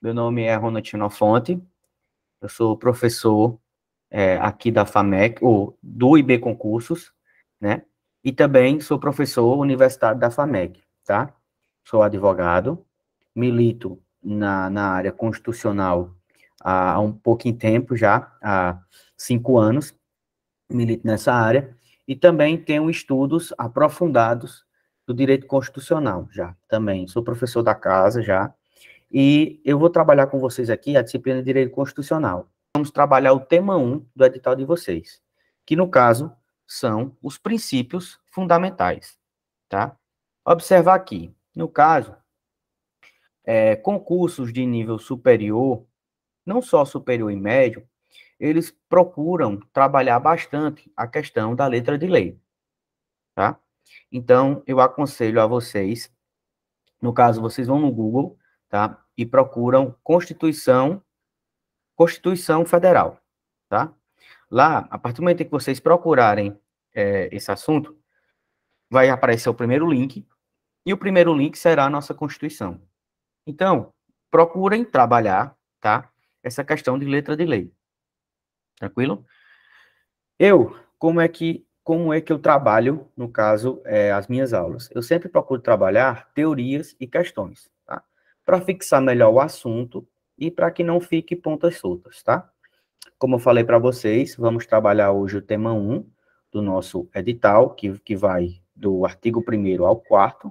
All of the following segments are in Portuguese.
Meu nome é Ronatino Fonte, eu sou professor é, aqui da FAMEC, ou do IB Concursos, né? E também sou professor universitário da FAMEC, tá? Sou advogado, milito na, na área constitucional há um pouquinho tempo já, há cinco anos, milito nessa área, e também tenho estudos aprofundados do direito constitucional já, também. Sou professor da casa já, e eu vou trabalhar com vocês aqui a disciplina de Direito Constitucional. Vamos trabalhar o tema 1 do edital de vocês, que no caso são os princípios fundamentais, tá? Observar aqui, no caso, é, concursos de nível superior, não só superior e médio, eles procuram trabalhar bastante a questão da letra de lei, tá? Então, eu aconselho a vocês, no caso, vocês vão no Google, tá? E procuram Constituição, Constituição Federal, tá? Lá, a partir do momento que vocês procurarem é, esse assunto, vai aparecer o primeiro link, e o primeiro link será a nossa Constituição. Então, procurem trabalhar, tá? Essa questão de letra de lei. Tranquilo? Eu, como é que como é que eu trabalho, no caso, é, as minhas aulas? Eu sempre procuro trabalhar teorias e questões para fixar melhor o assunto e para que não fique pontas soltas, tá? Como eu falei para vocês, vamos trabalhar hoje o tema 1 do nosso edital, que, que vai do artigo 1 ao 4,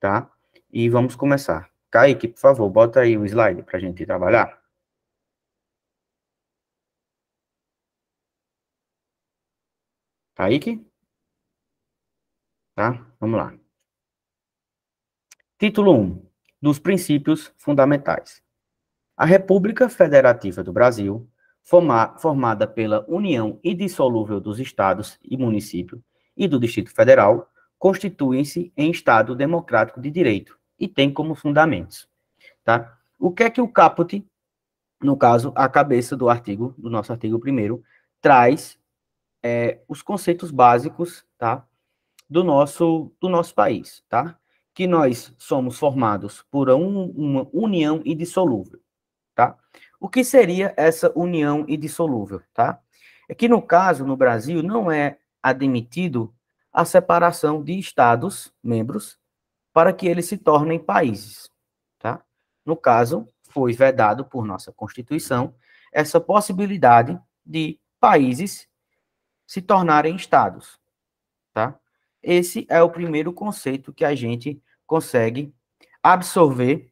tá? E vamos começar. Kaique, por favor, bota aí o slide para a gente trabalhar. Kaique? Tá? Vamos lá. Título 1 dos princípios fundamentais. A República Federativa do Brasil, formada pela união indissolúvel dos estados e Municípios e do Distrito Federal, constituem-se em Estado democrático de direito e tem como fundamentos. Tá? O que é que o caput, no caso, a cabeça do artigo, do nosso artigo primeiro, traz é, os conceitos básicos tá? do, nosso, do nosso país. Tá? que nós somos formados por um, uma união indissolúvel, tá? O que seria essa união indissolúvel, tá? É que no caso, no Brasil, não é admitido a separação de estados membros para que eles se tornem países, tá? No caso, foi vedado por nossa Constituição essa possibilidade de países se tornarem estados, tá? Esse é o primeiro conceito que a gente consegue absorver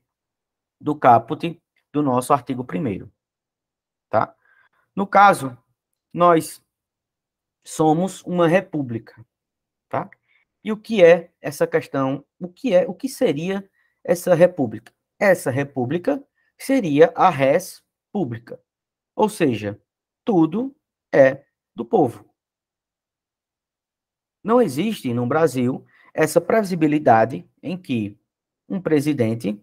do caput do nosso artigo 1 tá? No caso, nós somos uma república, tá? E o que é essa questão? O que é, o que seria essa república? Essa república seria a res pública. Ou seja, tudo é do povo. Não existe no Brasil essa previsibilidade em que um presidente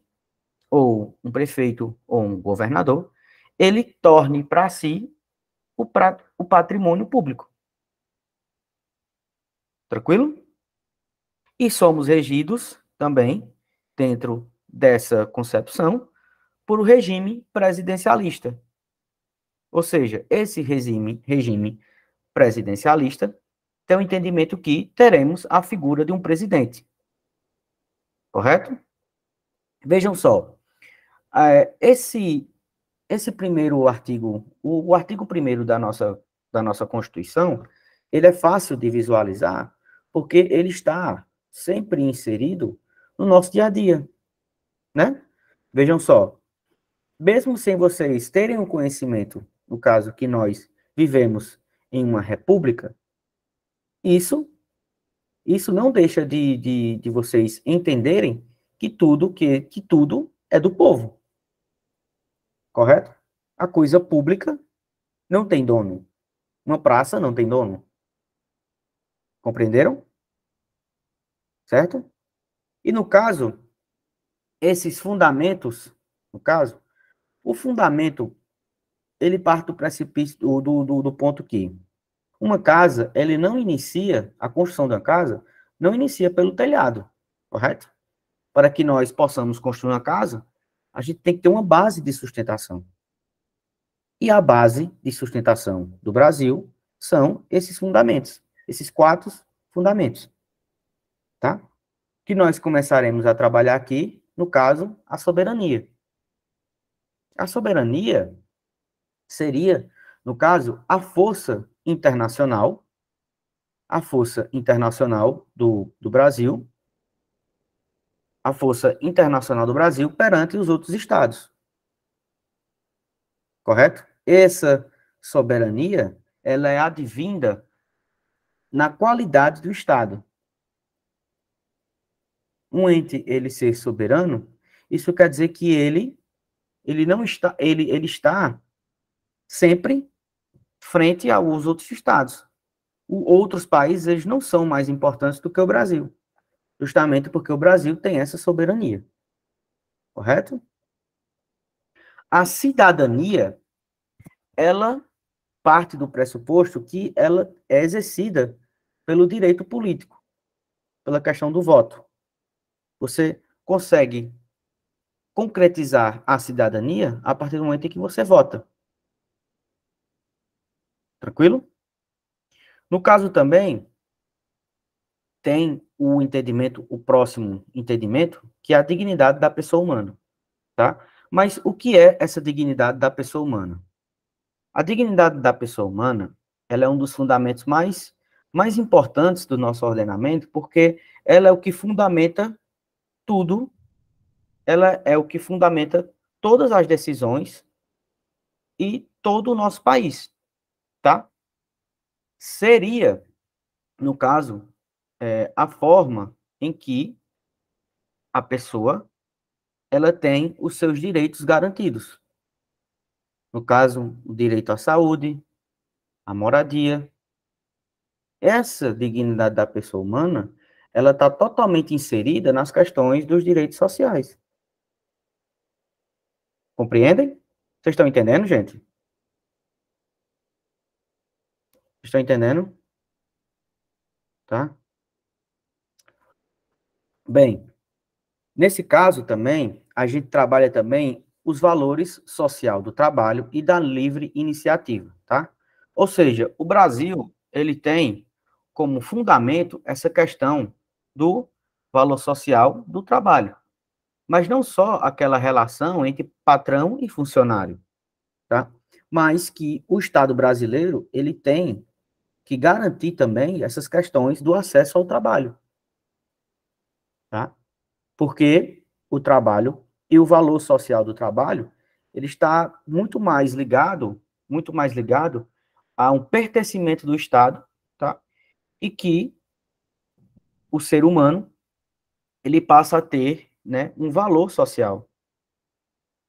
ou um prefeito ou um governador ele torne para si o, pra, o patrimônio público. Tranquilo? E somos regidos também, dentro dessa concepção, por o regime presidencialista. Ou seja, esse regime, regime presidencialista tem o entendimento que teremos a figura de um presidente. Correto? Vejam só. É, esse, esse primeiro artigo, o, artigo primeiro da nossa, da nossa Constituição, ele é fácil de visualizar, porque ele está sempre inserido no nosso dia a dia, né? Vejam só, mesmo sem vocês terem o um conhecimento, no caso que nós vivemos em uma república, isso, isso não deixa de, de, de vocês entenderem que tudo, que, que tudo é do povo. Correto? A coisa pública não tem dono. Uma praça não tem dono. Compreenderam? Certo? E no caso, esses fundamentos, no caso, o fundamento, ele parte do precipício, do, do, do ponto que uma casa, ele não inicia, a construção da casa não inicia pelo telhado, correto? Para que nós possamos construir uma casa, a gente tem que ter uma base de sustentação. E a base de sustentação do Brasil são esses fundamentos, esses quatro fundamentos, tá? Que nós começaremos a trabalhar aqui, no caso, a soberania. A soberania seria, no caso, a força internacional, a Força Internacional do, do Brasil, a Força Internacional do Brasil perante os outros estados. Correto? Essa soberania, ela é advinda na qualidade do estado. Um ente ele ser soberano, isso quer dizer que ele ele não está ele ele está sempre frente aos outros estados. O, outros países eles não são mais importantes do que o Brasil, justamente porque o Brasil tem essa soberania. Correto? A cidadania, ela parte do pressuposto que ela é exercida pelo direito político, pela questão do voto. Você consegue concretizar a cidadania a partir do momento em que você vota. Tranquilo? No caso também, tem o entendimento, o próximo entendimento, que é a dignidade da pessoa humana, tá? Mas o que é essa dignidade da pessoa humana? A dignidade da pessoa humana, ela é um dos fundamentos mais mais importantes do nosso ordenamento, porque ela é o que fundamenta tudo, ela é o que fundamenta todas as decisões e todo o nosso país tá? Seria, no caso, é, a forma em que a pessoa ela tem os seus direitos garantidos. No caso, o direito à saúde, à moradia. Essa dignidade da pessoa humana, ela está totalmente inserida nas questões dos direitos sociais. Compreendem? Vocês estão entendendo, gente? Estão entendendo? Tá? Bem, nesse caso também, a gente trabalha também os valores social do trabalho e da livre iniciativa, tá? Ou seja, o Brasil, ele tem como fundamento essa questão do valor social do trabalho, mas não só aquela relação entre patrão e funcionário, tá? Mas que o Estado brasileiro, ele tem que garantir também essas questões do acesso ao trabalho. Tá? Porque o trabalho e o valor social do trabalho, ele está muito mais ligado, muito mais ligado a um pertencimento do Estado, tá? E que o ser humano ele passa a ter, né, um valor social.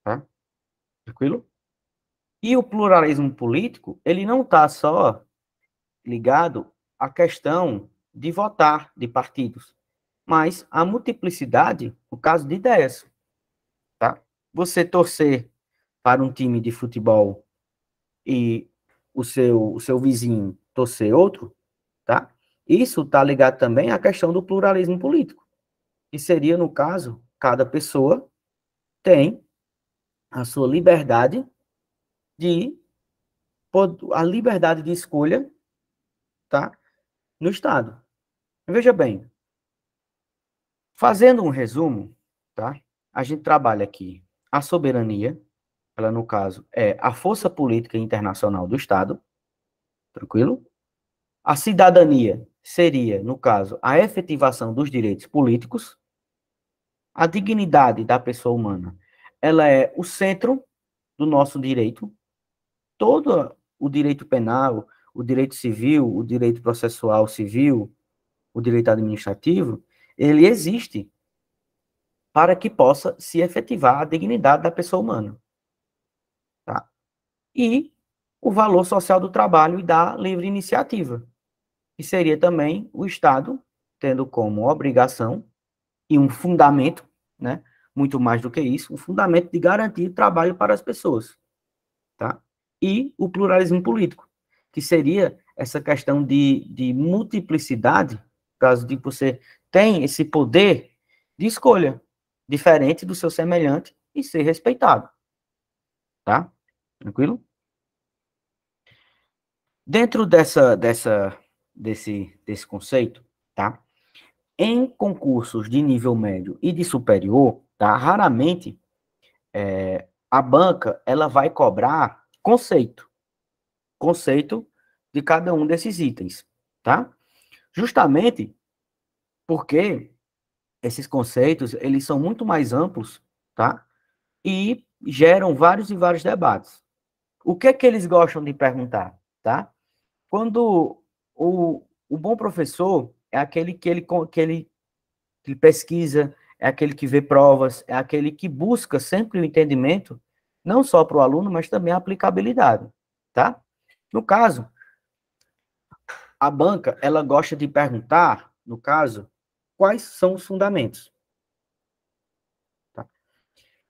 Tá? Tranquilo? E o pluralismo político, ele não está só ligado à questão de votar de partidos, mas a multiplicidade, no caso de ideias. Tá? Você torcer para um time de futebol e o seu, o seu vizinho torcer outro, tá? Isso está ligado também à questão do pluralismo político, que seria, no caso, cada pessoa tem a sua liberdade de a liberdade de escolha tá? no Estado. Veja bem, fazendo um resumo, tá? a gente trabalha aqui a soberania, ela, no caso, é a força política internacional do Estado, tranquilo? A cidadania seria, no caso, a efetivação dos direitos políticos. A dignidade da pessoa humana, ela é o centro do nosso direito. Todo o direito penal, o direito civil, o direito processual civil, o direito administrativo, ele existe para que possa se efetivar a dignidade da pessoa humana. Tá? E o valor social do trabalho e da livre iniciativa, que seria também o Estado tendo como obrigação e um fundamento, né, muito mais do que isso, um fundamento de garantir trabalho para as pessoas, tá? E o pluralismo político, que seria essa questão de, de multiplicidade, caso de você tem esse poder de escolha, diferente do seu semelhante e ser respeitado. Tá? Tranquilo? Dentro dessa, dessa, desse, desse conceito, tá? Em concursos de nível médio e de superior, tá? Raramente é, a banca ela vai cobrar conceito, conceito de cada um desses itens, tá? Justamente porque esses conceitos, eles são muito mais amplos, tá? E geram vários e vários debates. O que é que eles gostam de perguntar, tá? Quando o, o bom professor é aquele que ele, que ele, que pesquisa, é aquele que vê provas, é aquele que busca sempre o entendimento, não só para o aluno, mas também a aplicabilidade, tá? No caso, a banca, ela gosta de perguntar, no caso, quais são os fundamentos. Tá?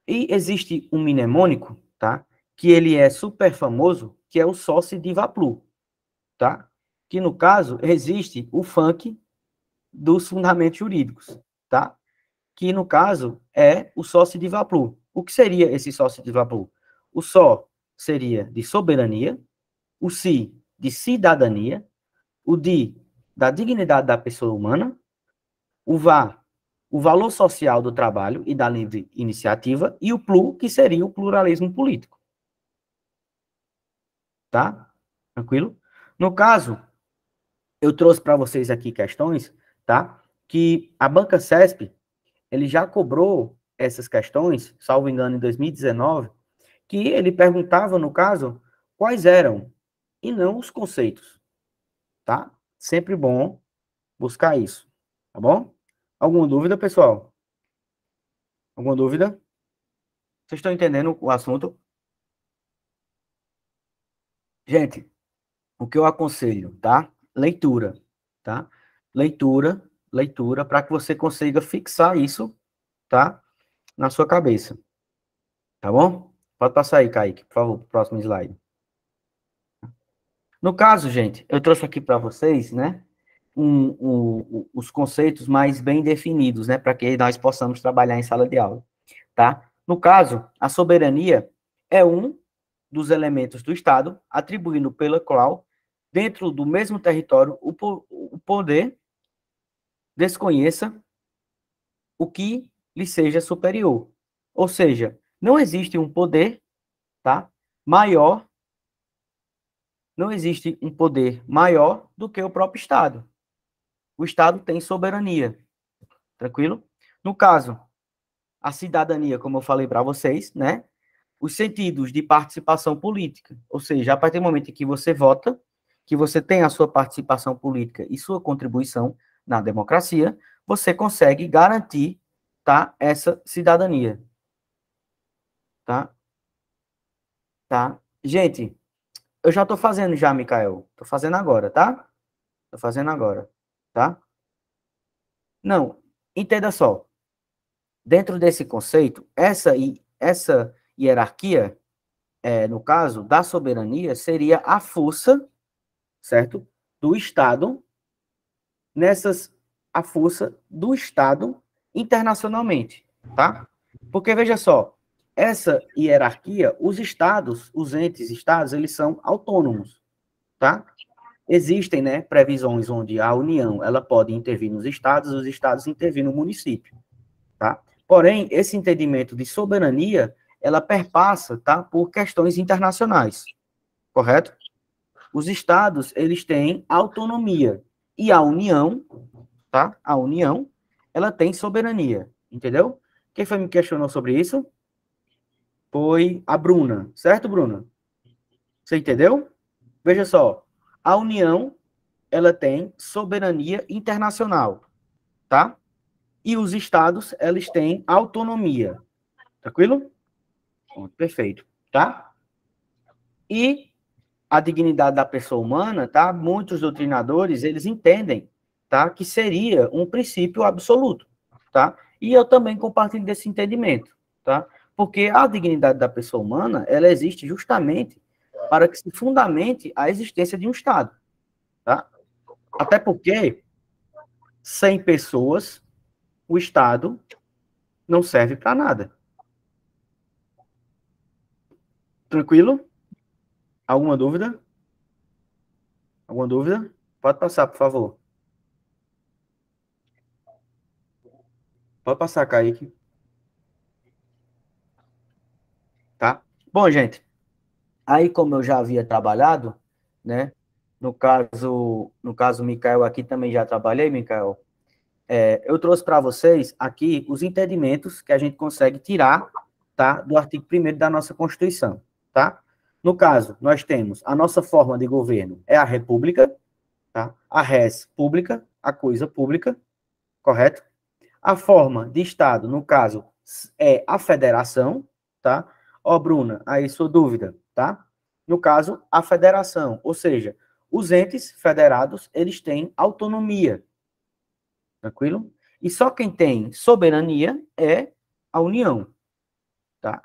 E existe um mnemônico, tá? Que ele é super famoso, que é o sócio de Vaplu, tá? Que no caso existe o funk dos fundamentos jurídicos, tá? Que no caso é o sócio de Vaplu. O que seria esse sócio de Vaplu? O só seria de soberania, o C de cidadania, o D da dignidade da pessoa humana, o VA, o valor social do trabalho e da livre iniciativa, e o PLU, que seria o pluralismo político. Tá? Tranquilo? No caso, eu trouxe para vocês aqui questões, tá? Que a banca CESP, ele já cobrou essas questões, salvo engano, em 2019, que ele perguntava, no caso, quais eram e não os conceitos, tá? Sempre bom buscar isso, tá bom? Alguma dúvida, pessoal? Alguma dúvida? Vocês estão entendendo o assunto? Gente, o que eu aconselho, tá? Leitura, tá? Leitura, leitura, para que você consiga fixar isso, tá? Na sua cabeça. Tá bom? Pode passar aí, Kaique, por favor, próximo slide. No caso, gente, eu trouxe aqui para vocês, né, um, um, os conceitos mais bem definidos, né, para que nós possamos trabalhar em sala de aula, tá? No caso, a soberania é um dos elementos do Estado, atribuindo pela qual, dentro do mesmo território, o, po o poder desconheça o que lhe seja superior. Ou seja, não existe um poder, tá, maior não existe um poder maior do que o próprio Estado. O Estado tem soberania. Tranquilo? No caso, a cidadania, como eu falei para vocês, né? Os sentidos de participação política, ou seja, a partir do momento em que você vota, que você tem a sua participação política e sua contribuição na democracia, você consegue garantir, tá, essa cidadania. Tá? Tá? Gente, eu já tô fazendo já, Mikael. Tô fazendo agora, tá? Tô fazendo agora, tá? Não, entenda só. Dentro desse conceito, essa, essa hierarquia, é, no caso da soberania, seria a força, certo? Do Estado, nessas, a força do Estado internacionalmente, tá? Porque veja só, essa hierarquia, os estados, os entes estados, eles são autônomos, tá? Existem, né, previsões onde a União, ela pode intervir nos estados, os estados intervir no município, tá? Porém, esse entendimento de soberania, ela perpassa, tá, por questões internacionais, correto? Os estados, eles têm autonomia e a União, tá? A União, ela tem soberania, entendeu? Quem foi me questionou sobre isso? foi a Bruna, certo, Bruna? Você entendeu? Veja só, a União ela tem soberania internacional, tá? E os estados eles têm autonomia, tranquilo? perfeito, tá? E a dignidade da pessoa humana, tá? Muitos doutrinadores eles entendem, tá? Que seria um princípio absoluto, tá? E eu também compartilho desse entendimento, tá? Porque a dignidade da pessoa humana, ela existe justamente para que se fundamente a existência de um Estado. Tá? Até porque, sem pessoas, o Estado não serve para nada. Tranquilo? Alguma dúvida? Alguma dúvida? Pode passar, por favor. Pode passar, Kaique. Bom, gente, aí como eu já havia trabalhado, né? No caso, no caso, Mikael aqui também já trabalhei, Mikael. É, eu trouxe para vocês aqui os entendimentos que a gente consegue tirar, tá? Do artigo 1 da nossa Constituição, tá? No caso, nós temos a nossa forma de governo é a república, tá? A res pública, a coisa pública, correto? A forma de Estado, no caso, é a federação, tá? Ó, oh, Bruna, aí sua dúvida, tá? No caso, a federação, ou seja, os entes federados, eles têm autonomia. Tranquilo? E só quem tem soberania é a União, tá?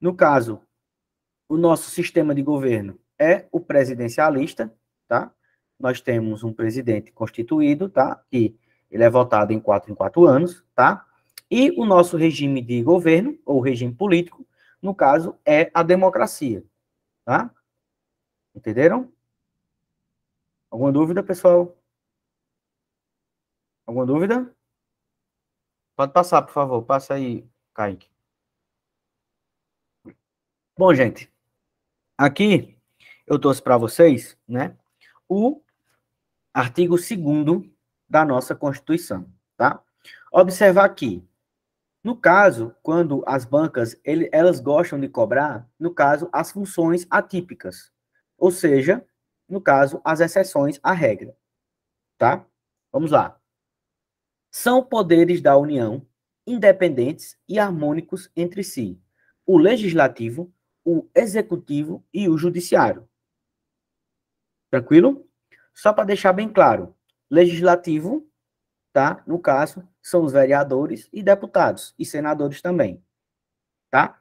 No caso, o nosso sistema de governo é o presidencialista, tá? Nós temos um presidente constituído, tá? E ele é votado em quatro em quatro anos, tá? E o nosso regime de governo, ou regime político, no caso, é a democracia. Tá? Entenderam? Alguma dúvida, pessoal? Alguma dúvida? Pode passar, por favor. Passa aí, Kaique. Bom, gente, aqui eu trouxe para vocês né, o artigo 2 da nossa Constituição. Tá? Observar aqui no caso, quando as bancas ele, elas gostam de cobrar, no caso, as funções atípicas, ou seja, no caso, as exceções à regra. Tá? Vamos lá. São poderes da União independentes e harmônicos entre si: o legislativo, o executivo e o judiciário. Tranquilo? Só para deixar bem claro: legislativo tá? No caso, são os vereadores e deputados e senadores também, tá?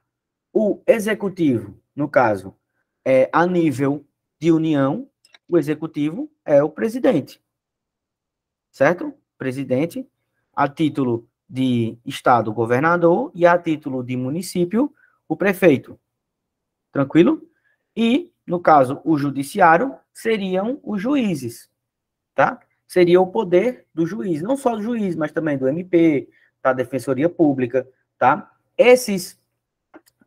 O executivo, no caso, é a nível de união, o executivo é o presidente. Certo? Presidente, a título de estado, governador e a título de município, o prefeito. Tranquilo? E, no caso, o judiciário seriam os juízes, tá? seria o poder do juiz, não só do juiz, mas também do MP, da Defensoria Pública, tá? Esses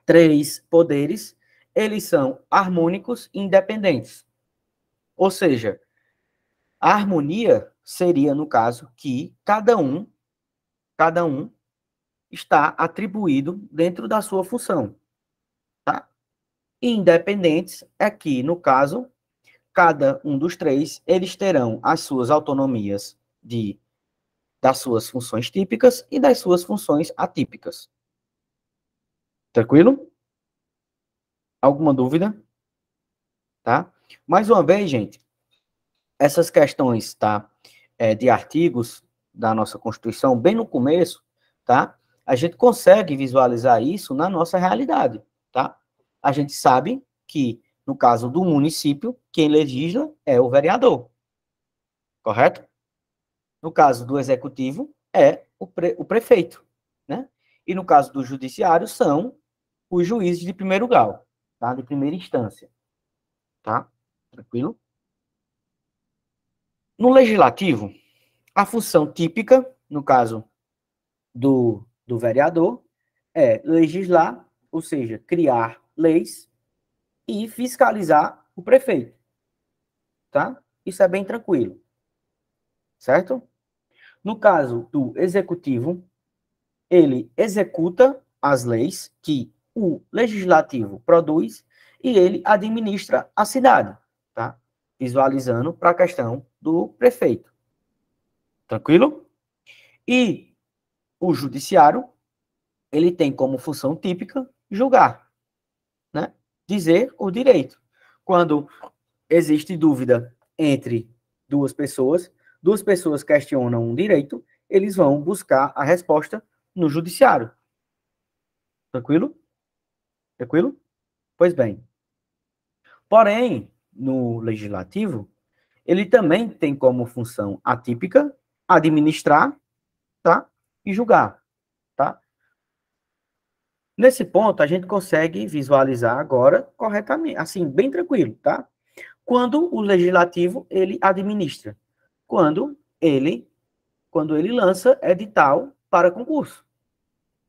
três poderes, eles são harmônicos independentes. Ou seja, a harmonia seria, no caso, que cada um, cada um está atribuído dentro da sua função, tá? Independentes é que, no caso, cada um dos três, eles terão as suas autonomias de, das suas funções típicas e das suas funções atípicas. Tranquilo? Alguma dúvida? Tá? Mais uma vez, gente, essas questões tá, é, de artigos da nossa Constituição, bem no começo, tá? A gente consegue visualizar isso na nossa realidade, tá? A gente sabe que no caso do município, quem legisla é o vereador. Correto? No caso do executivo, é o, pre, o prefeito. Né? E no caso do judiciário, são os juízes de primeiro grau, tá? de primeira instância. Tá? Tranquilo? No legislativo, a função típica, no caso do, do vereador, é legislar, ou seja, criar leis e fiscalizar o prefeito. Tá? Isso é bem tranquilo. Certo? No caso do executivo, ele executa as leis que o legislativo produz e ele administra a cidade, tá? Visualizando para a questão do prefeito. Tranquilo? E o judiciário, ele tem como função típica julgar dizer o direito. Quando existe dúvida entre duas pessoas, duas pessoas questionam um direito, eles vão buscar a resposta no judiciário. Tranquilo? Tranquilo? Pois bem. Porém, no legislativo, ele também tem como função atípica administrar, tá? E julgar. Nesse ponto, a gente consegue visualizar agora corretamente, assim, bem tranquilo, tá? Quando o legislativo, ele administra. Quando ele, quando ele lança edital para concurso.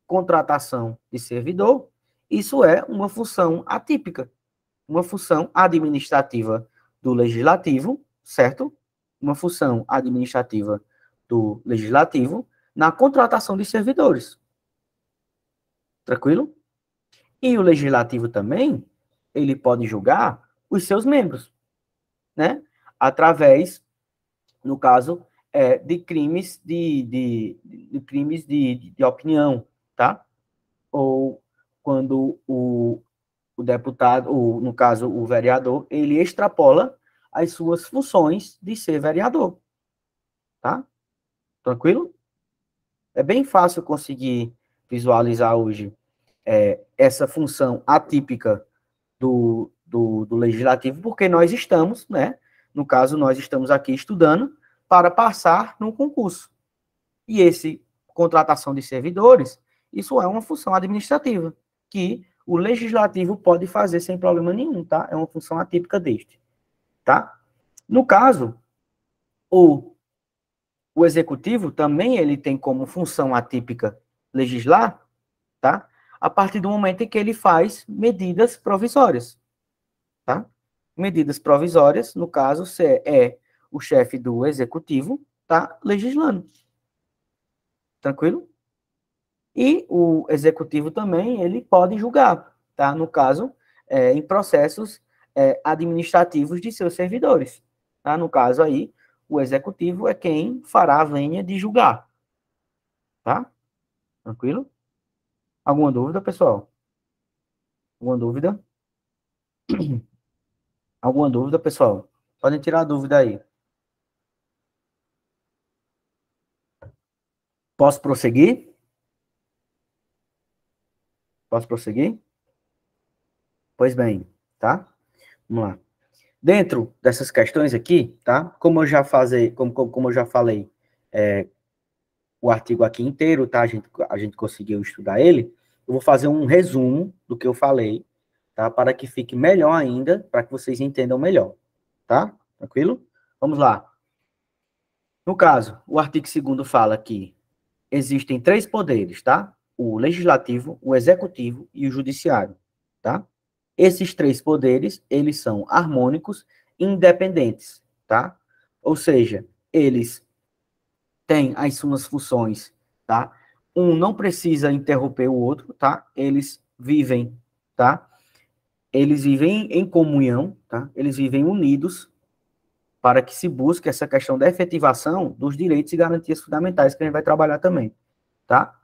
Contratação de servidor, isso é uma função atípica, uma função administrativa do legislativo, certo? Uma função administrativa do legislativo na contratação de servidores. Tranquilo? E o legislativo também, ele pode julgar os seus membros, né? Através, no caso, é, de crimes de, de, de crimes de, de, opinião, tá? Ou quando o, o deputado, ou no caso o vereador, ele extrapola as suas funções de ser vereador, tá? Tranquilo? É bem fácil conseguir visualizar hoje é, essa função atípica do, do, do, legislativo, porque nós estamos, né? No caso, nós estamos aqui estudando para passar no concurso. E esse contratação de servidores, isso é uma função administrativa que o legislativo pode fazer sem problema nenhum, tá? É uma função atípica deste, tá? No caso, o o executivo também ele tem como função atípica legislar, tá? a partir do momento em que ele faz medidas provisórias. Tá? Medidas provisórias, no caso, é o chefe do executivo, tá legislando. Tranquilo? E o executivo também, ele pode julgar, tá? No caso, é, em processos é, administrativos de seus servidores. Tá? No caso aí, o executivo é quem fará a venha de julgar. Tá? Tranquilo? Alguma dúvida, pessoal? Alguma dúvida? Alguma dúvida, pessoal? Podem tirar a dúvida aí. Posso prosseguir? Posso prosseguir? Pois bem, tá? Vamos lá. Dentro dessas questões aqui, tá? Como eu já, fazer, como, como, como eu já falei, é, o artigo aqui inteiro, tá? A gente, a gente conseguiu estudar ele. Eu vou fazer um resumo do que eu falei, tá? Para que fique melhor ainda, para que vocês entendam melhor, tá? Tranquilo? Vamos lá. No caso, o artigo 2 fala que existem três poderes, tá? O legislativo, o executivo e o judiciário, tá? Esses três poderes, eles são harmônicos, independentes, tá? Ou seja, eles tem as suas funções, tá? Um não precisa interromper o outro, tá? Eles vivem, tá? Eles vivem em comunhão, tá? Eles vivem unidos para que se busque essa questão da efetivação dos direitos e garantias fundamentais que a gente vai trabalhar também, tá?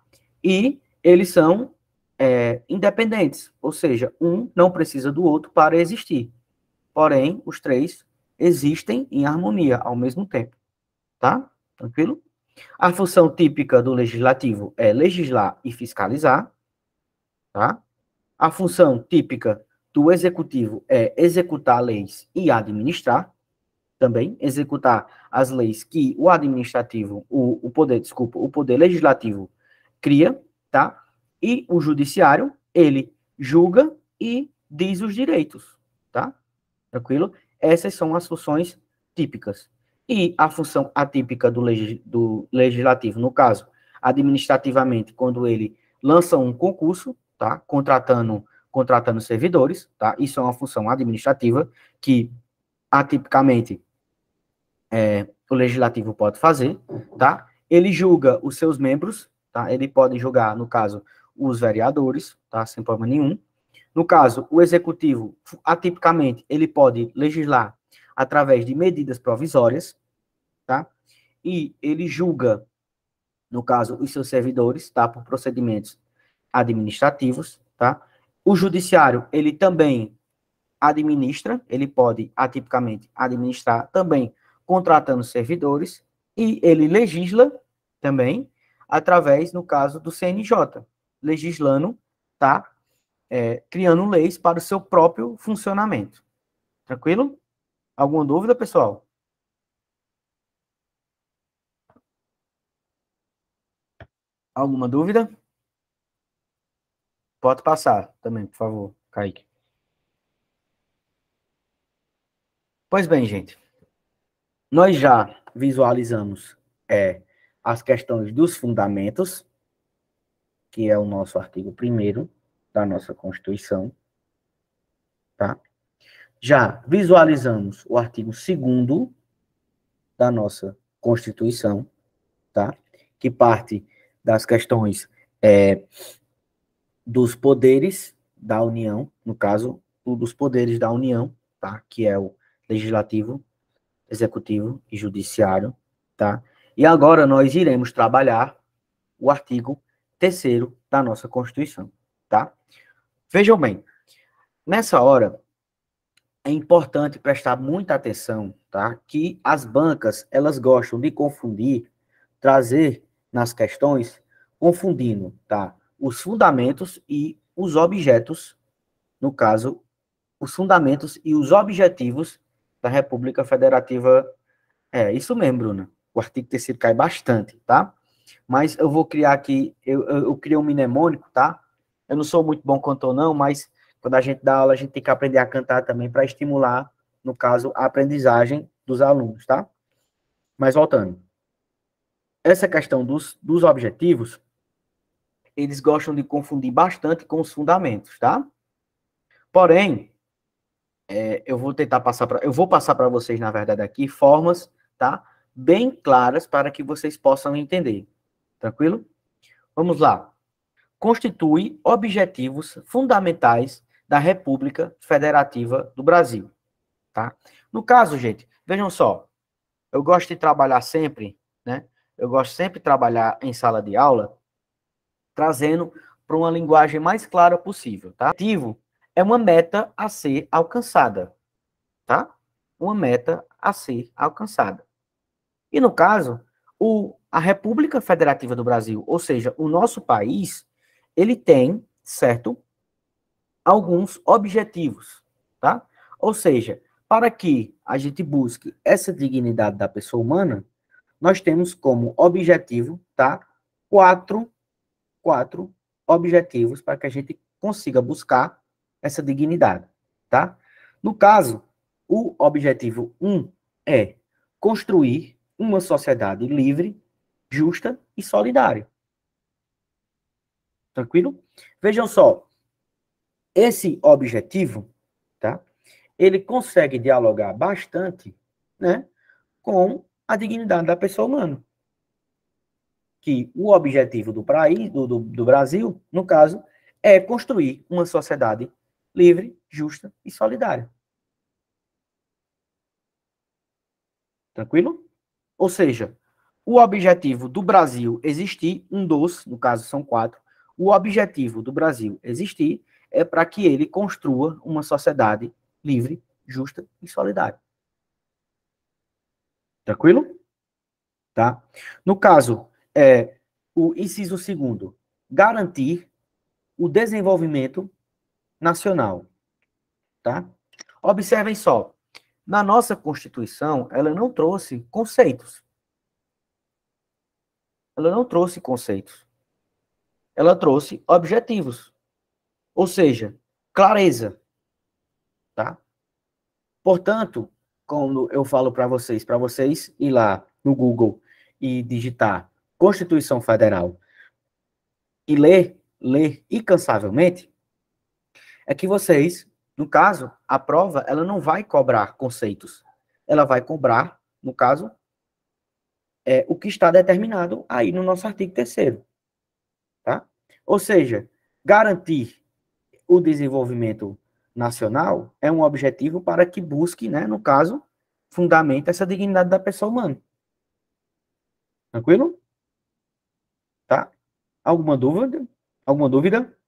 E eles são é, independentes, ou seja, um não precisa do outro para existir. Porém, os três existem em harmonia ao mesmo tempo, tá? Tranquilo? A função típica do legislativo é legislar e fiscalizar, tá? A função típica do executivo é executar leis e administrar, também executar as leis que o administrativo, o, o poder, desculpa, o poder legislativo cria, tá? E o judiciário, ele julga e diz os direitos, tá? Tranquilo? Essas são as funções típicas. E a função atípica do, legis do legislativo, no caso, administrativamente, quando ele lança um concurso, tá? Contratando, contratando servidores, tá? Isso é uma função administrativa que atipicamente é, o legislativo pode fazer, tá? Ele julga os seus membros, tá? Ele pode julgar, no caso, os vereadores, tá? Sem problema nenhum. No caso, o executivo, atipicamente, ele pode legislar através de medidas provisórias, tá? E ele julga, no caso, os seus servidores, tá? Por procedimentos administrativos, tá? O judiciário, ele também administra, ele pode atipicamente administrar também contratando servidores e ele legisla também através, no caso, do CNJ, legislando, tá? É, criando leis para o seu próprio funcionamento. Tranquilo? Alguma dúvida, pessoal? Alguma dúvida? Pode passar também, por favor, Kaique. Pois bem, gente. Nós já visualizamos é, as questões dos fundamentos, que é o nosso artigo 1 da nossa Constituição, tá? já visualizamos o artigo 2 da nossa Constituição, tá? que parte das questões é, dos poderes da União, no caso, dos poderes da União, tá? que é o legislativo, executivo e judiciário. Tá? E agora nós iremos trabalhar o artigo 3 da nossa Constituição. Tá? Vejam bem, nessa hora é importante prestar muita atenção, tá? Que as bancas, elas gostam de confundir, trazer nas questões, confundindo, tá? Os fundamentos e os objetos, no caso, os fundamentos e os objetivos da República Federativa. É, isso mesmo, Bruna. O artigo terceiro cai bastante, tá? Mas eu vou criar aqui, eu, eu, eu criei um mnemônico, tá? Eu não sou muito bom cantor, não, mas quando a gente dá aula, a gente tem que aprender a cantar também para estimular, no caso, a aprendizagem dos alunos, tá? Mas voltando. Essa questão dos, dos objetivos, eles gostam de confundir bastante com os fundamentos, tá? Porém, é, eu vou tentar passar para, eu vou passar para vocês, na verdade, aqui formas, tá? Bem claras para que vocês possam entender. Tranquilo? Vamos lá. Constitui objetivos fundamentais da República Federativa do Brasil. Tá? No caso, gente, vejam só, eu gosto de trabalhar sempre, né? Eu gosto sempre de trabalhar em sala de aula, trazendo para uma linguagem mais clara possível, tá? Ativo é uma meta a ser alcançada, tá? Uma meta a ser alcançada. E no caso, o, a República Federativa do Brasil, ou seja, o nosso país, ele tem, certo? alguns objetivos, tá? Ou seja, para que a gente busque essa dignidade da pessoa humana, nós temos como objetivo, tá? Quatro, quatro objetivos para que a gente consiga buscar essa dignidade, tá? No caso, o objetivo um é construir uma sociedade livre, justa e solidária. Tranquilo? Vejam só, esse objetivo, tá? Ele consegue dialogar bastante, né, com a dignidade da pessoa humana. Que o objetivo do, do, do, do Brasil, no caso, é construir uma sociedade livre, justa e solidária. Tranquilo? Ou seja, o objetivo do Brasil existir, um dos, no caso são quatro, o objetivo do Brasil existir é para que ele construa uma sociedade livre, justa e solidária. Tranquilo? Tá? No caso, é o inciso segundo, garantir o desenvolvimento nacional, tá? Observem só, na nossa Constituição, ela não trouxe conceitos. Ela não trouxe conceitos. Ela trouxe objetivos. Ou seja, clareza. Tá? Portanto, quando eu falo para vocês, para vocês ir lá no Google e digitar Constituição Federal e ler, ler incansavelmente, é que vocês, no caso, a prova, ela não vai cobrar conceitos. Ela vai cobrar, no caso, é, o que está determinado aí no nosso artigo terceiro. Tá? Ou seja, garantir o desenvolvimento nacional é um objetivo para que busque, né, no caso, fundamenta essa dignidade da pessoa humana. Tranquilo? Tá? Alguma dúvida? Alguma dúvida?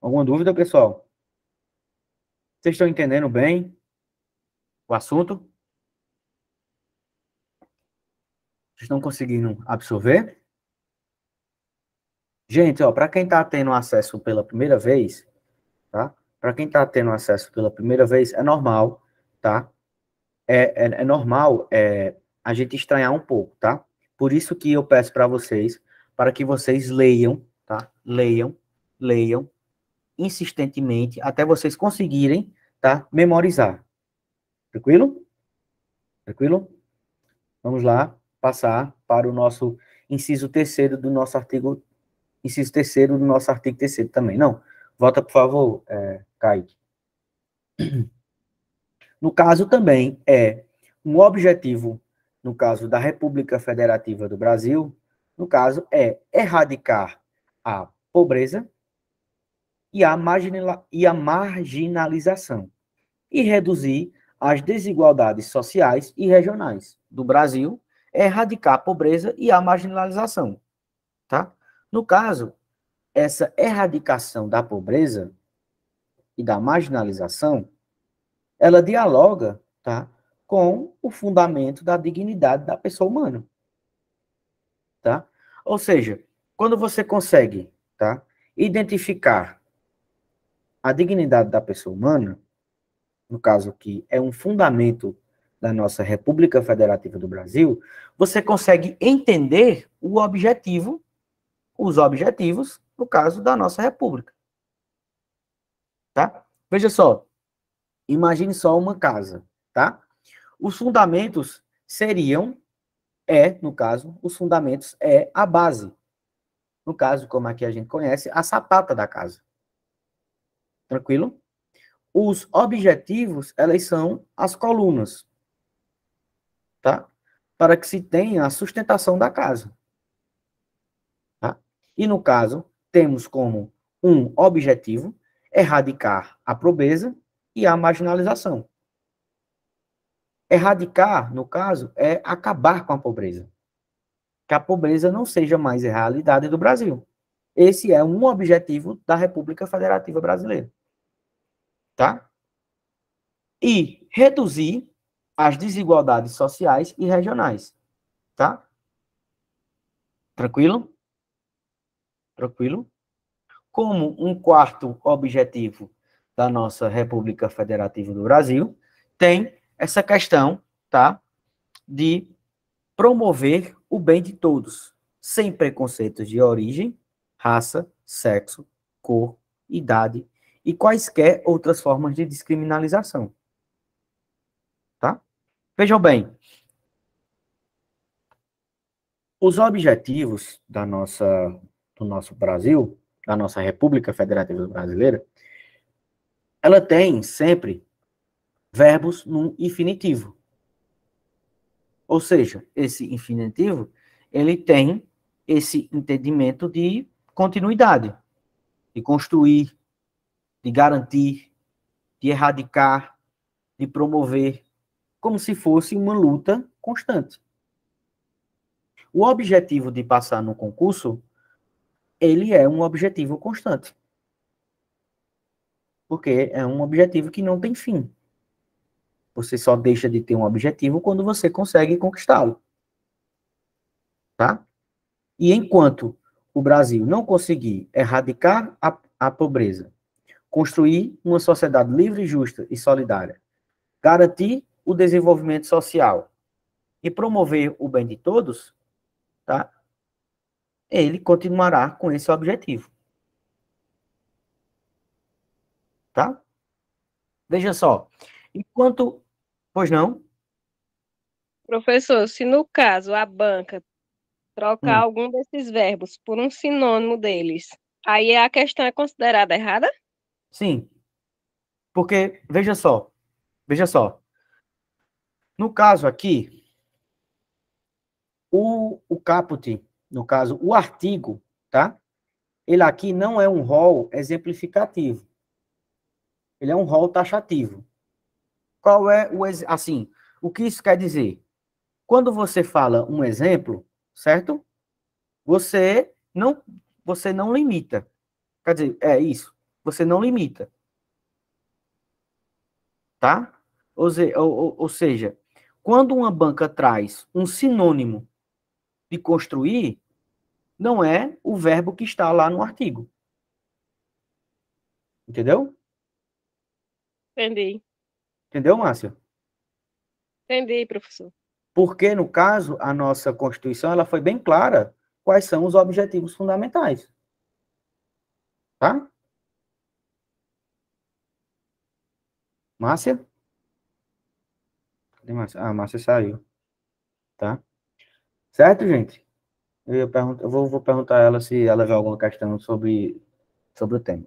Alguma dúvida, pessoal? Vocês estão entendendo bem o assunto? Vocês estão conseguindo absorver? Gente, ó, para quem está tendo acesso pela primeira vez, tá? Para quem está tendo acesso pela primeira vez, é normal, tá? É, é, é normal é, a gente estranhar um pouco, tá? Por isso que eu peço para vocês, para que vocês leiam, tá? Leiam, leiam insistentemente até vocês conseguirem, tá? Memorizar. Tranquilo? Tranquilo? Vamos lá passar para o nosso inciso terceiro do nosso artigo inciso terceiro do nosso artigo terceiro também. Não. Vota, por favor, é, Kaique. No caso também é um objetivo, no caso da República Federativa do Brasil, no caso é erradicar a pobreza e a, marginal, e a marginalização e reduzir as desigualdades sociais e regionais do Brasil, erradicar a pobreza e a marginalização, tá? No caso, essa erradicação da pobreza e da marginalização, ela dialoga, tá, com o fundamento da dignidade da pessoa humana. Tá? Ou seja, quando você consegue, tá, identificar a dignidade da pessoa humana, no caso que é um fundamento da nossa República Federativa do Brasil, você consegue entender o objetivo os objetivos, no caso da nossa república. Tá? Veja só, imagine só uma casa, tá? Os fundamentos seriam, é, no caso, os fundamentos é a base. No caso, como aqui a gente conhece, a sapata da casa. Tranquilo? Os objetivos, elas são as colunas, tá? Para que se tenha a sustentação da casa. E no caso, temos como um objetivo erradicar a pobreza e a marginalização. Erradicar, no caso, é acabar com a pobreza. Que a pobreza não seja mais a realidade do Brasil. Esse é um objetivo da República Federativa Brasileira. Tá? E reduzir as desigualdades sociais e regionais. Tá? Tranquilo? tranquilo? Como um quarto objetivo da nossa República Federativa do Brasil, tem essa questão, tá? De promover o bem de todos, sem preconceitos de origem, raça, sexo, cor, idade e quaisquer outras formas de descriminalização. Tá? Vejam bem, os objetivos da nossa do nosso Brasil, da nossa República Federativa Brasileira, ela tem sempre verbos no infinitivo. Ou seja, esse infinitivo, ele tem esse entendimento de continuidade, de construir, de garantir, de erradicar, de promover, como se fosse uma luta constante. O objetivo de passar no concurso ele é um objetivo constante. Porque é um objetivo que não tem fim. Você só deixa de ter um objetivo quando você consegue conquistá-lo. Tá? E enquanto o Brasil não conseguir erradicar a, a pobreza, construir uma sociedade livre, justa e solidária, garantir o desenvolvimento social e promover o bem de todos, tá? ele continuará com esse objetivo. Tá? Veja só. Enquanto. Pois não? Professor, se no caso a banca trocar hum. algum desses verbos por um sinônimo deles, aí a questão é considerada errada? Sim. Porque, veja só. Veja só. No caso aqui, o, o caput no caso, o artigo, tá? Ele aqui não é um rol exemplificativo. Ele é um rol taxativo. Qual é o assim, o que isso quer dizer? Quando você fala um exemplo, certo? Você não você não limita. Quer dizer, é isso. Você não limita. Tá? Ou, ou, ou seja, quando uma banca traz um sinônimo de construir não é o verbo que está lá no artigo. Entendeu? Entendi. Entendeu, Márcia? Entendi, professor. Porque, no caso, a nossa Constituição ela foi bem clara quais são os objetivos fundamentais. Tá? Márcia? Cadê Márcia? Ah, Márcia saiu. Tá? Certo, gente? Eu, eu vou, vou perguntar a ela se ela vê alguma questão sobre, sobre o tema.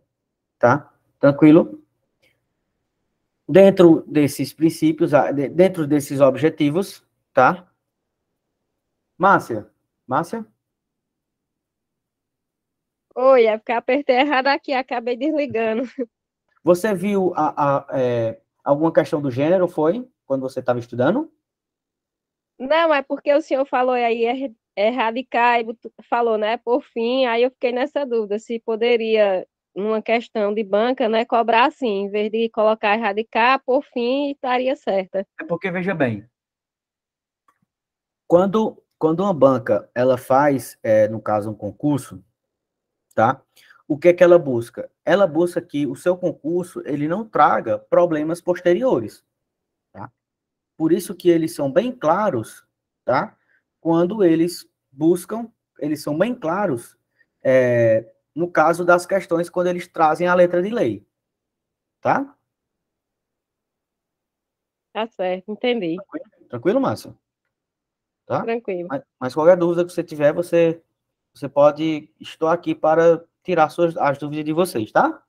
Tá? Tranquilo? Dentro desses princípios, dentro desses objetivos, tá? Márcia, Márcia? Oi, é porque apertei errado aqui, acabei desligando. Você viu a, a é, alguma questão do gênero, foi? Quando você estava estudando? Não, é porque o senhor falou aí erradicar é, é e falou, né, por fim, aí eu fiquei nessa dúvida, se poderia, numa questão de banca, né, cobrar assim, em vez de colocar erradicar, por fim, estaria certa. É porque, veja bem, quando, quando uma banca, ela faz, é, no caso, um concurso, tá, o que é que ela busca? Ela busca que o seu concurso, ele não traga problemas posteriores. Por isso que eles são bem claros, tá? Quando eles buscam, eles são bem claros é, no caso das questões quando eles trazem a letra de lei, tá? Tá certo, entendi. Tranquilo, Tranquilo Márcio? Tá? Tranquilo. Mas, mas, qualquer dúvida que você tiver, você, você pode. Estou aqui para tirar suas, as dúvidas de vocês, tá?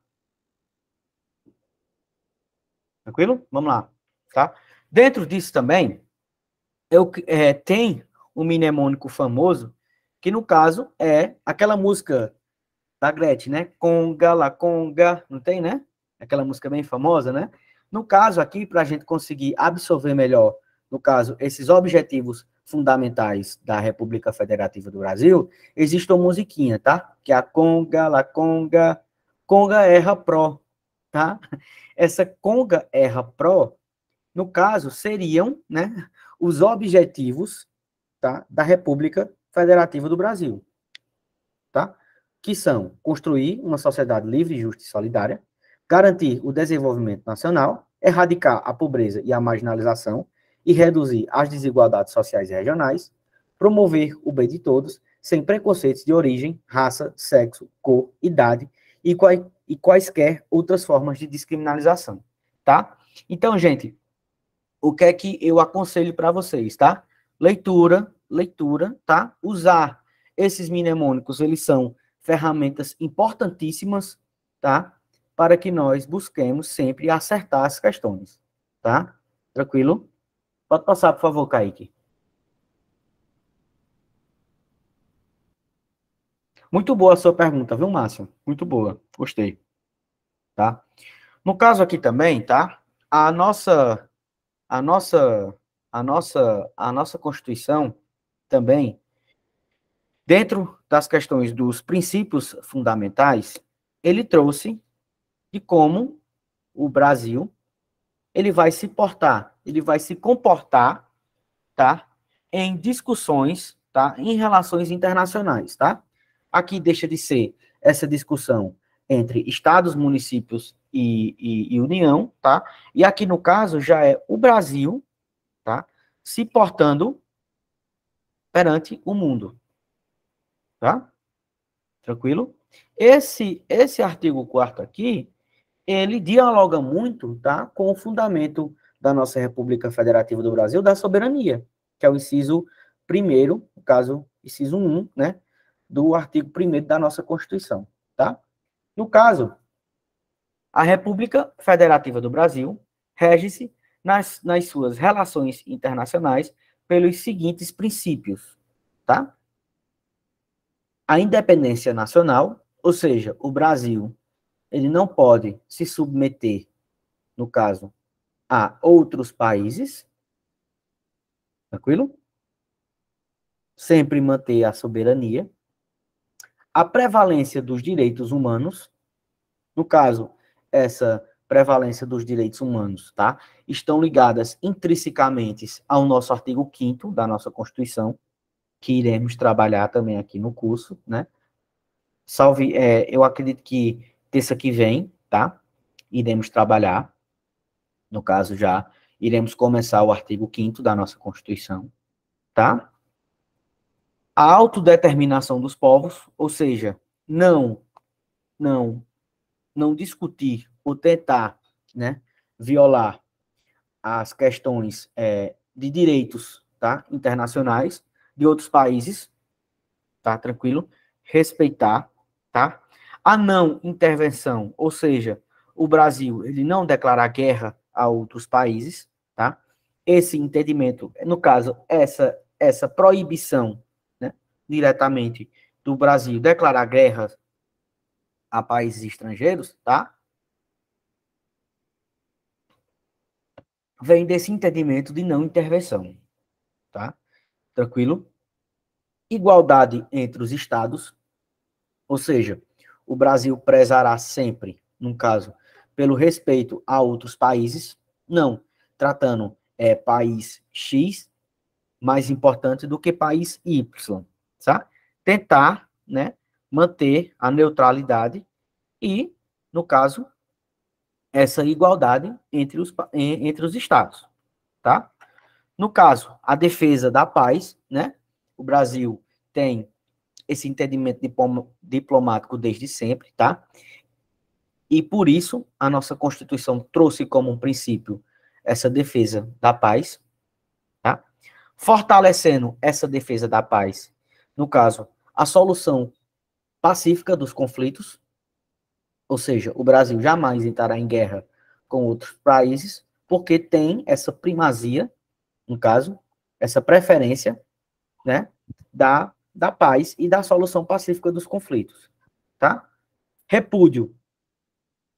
Tranquilo? Vamos lá, tá? Dentro disso também, eu, é, tem um mnemônico famoso, que no caso é aquela música da Gretchen, né? Conga, la conga, não tem, né? Aquela música bem famosa, né? No caso aqui, para a gente conseguir absorver melhor, no caso, esses objetivos fundamentais da República Federativa do Brasil, existe uma musiquinha, tá? Que é a conga, la conga, conga erra pro, tá? Essa conga erra pro no caso, seriam né, os objetivos tá, da República Federativa do Brasil, tá? que são construir uma sociedade livre, justa e solidária, garantir o desenvolvimento nacional, erradicar a pobreza e a marginalização e reduzir as desigualdades sociais e regionais, promover o bem de todos, sem preconceitos de origem, raça, sexo, cor, idade e, quaisquer outras formas de descriminalização, tá? Então, gente, o que é que eu aconselho para vocês, tá? Leitura, leitura, tá? Usar esses mnemônicos, eles são ferramentas importantíssimas, tá? Para que nós busquemos sempre acertar as questões, tá? Tranquilo? Pode passar, por favor, Kaique. Muito boa a sua pergunta, viu, Márcio? Muito boa, gostei. Tá? No caso aqui também, tá? A nossa a nossa, a nossa, a nossa Constituição também, dentro das questões dos princípios fundamentais, ele trouxe de como o Brasil ele vai se portar, ele vai se comportar, tá? Em discussões, tá? Em relações internacionais, tá? Aqui deixa de ser essa discussão entre estados, municípios e, e, e União, tá? E aqui no caso já é o Brasil, tá? Se portando perante o mundo, tá? Tranquilo? Esse esse artigo 4 aqui, ele dialoga muito, tá, com o fundamento da nossa República Federativa do Brasil da soberania, que é o inciso primeiro, no caso, inciso 1, né, do artigo 1 da nossa Constituição, tá? No caso, a República Federativa do Brasil rege-se nas, nas suas relações internacionais pelos seguintes princípios, tá? A independência nacional, ou seja, o Brasil, ele não pode se submeter, no caso, a outros países, tranquilo? Sempre manter a soberania. A prevalência dos direitos humanos, no caso, essa prevalência dos direitos humanos, tá? Estão ligadas intrinsecamente ao nosso artigo 5 da nossa Constituição, que iremos trabalhar também aqui no curso, né? Salve, é, eu acredito que terça que vem, tá? Iremos trabalhar, no caso já, iremos começar o artigo 5 da nossa Constituição, tá? A autodeterminação dos povos, ou seja, não, não não discutir ou tentar né, violar as questões é, de direitos tá, internacionais de outros países, tá tranquilo? Respeitar, tá? A não intervenção, ou seja, o Brasil ele não declarar guerra a outros países, tá? Esse entendimento, no caso, essa essa proibição, né, diretamente do Brasil declarar guerra a países estrangeiros, tá? Vem desse entendimento de não intervenção, tá? Tranquilo? Igualdade entre os estados, ou seja, o Brasil prezará sempre, no caso, pelo respeito a outros países, não tratando é, país X mais importante do que país Y, tá? Tentar, né, manter a neutralidade e, no caso, essa igualdade entre os, entre os estados, tá? No caso, a defesa da paz, né? O Brasil tem esse entendimento diplomático desde sempre, tá? E por isso a nossa Constituição trouxe como um princípio essa defesa da paz, tá? Fortalecendo essa defesa da paz, no caso, a solução pacífica dos conflitos, ou seja, o Brasil jamais entrará em guerra com outros países, porque tem essa primazia, no caso, essa preferência, né, da, da paz e da solução pacífica dos conflitos, tá? Repúdio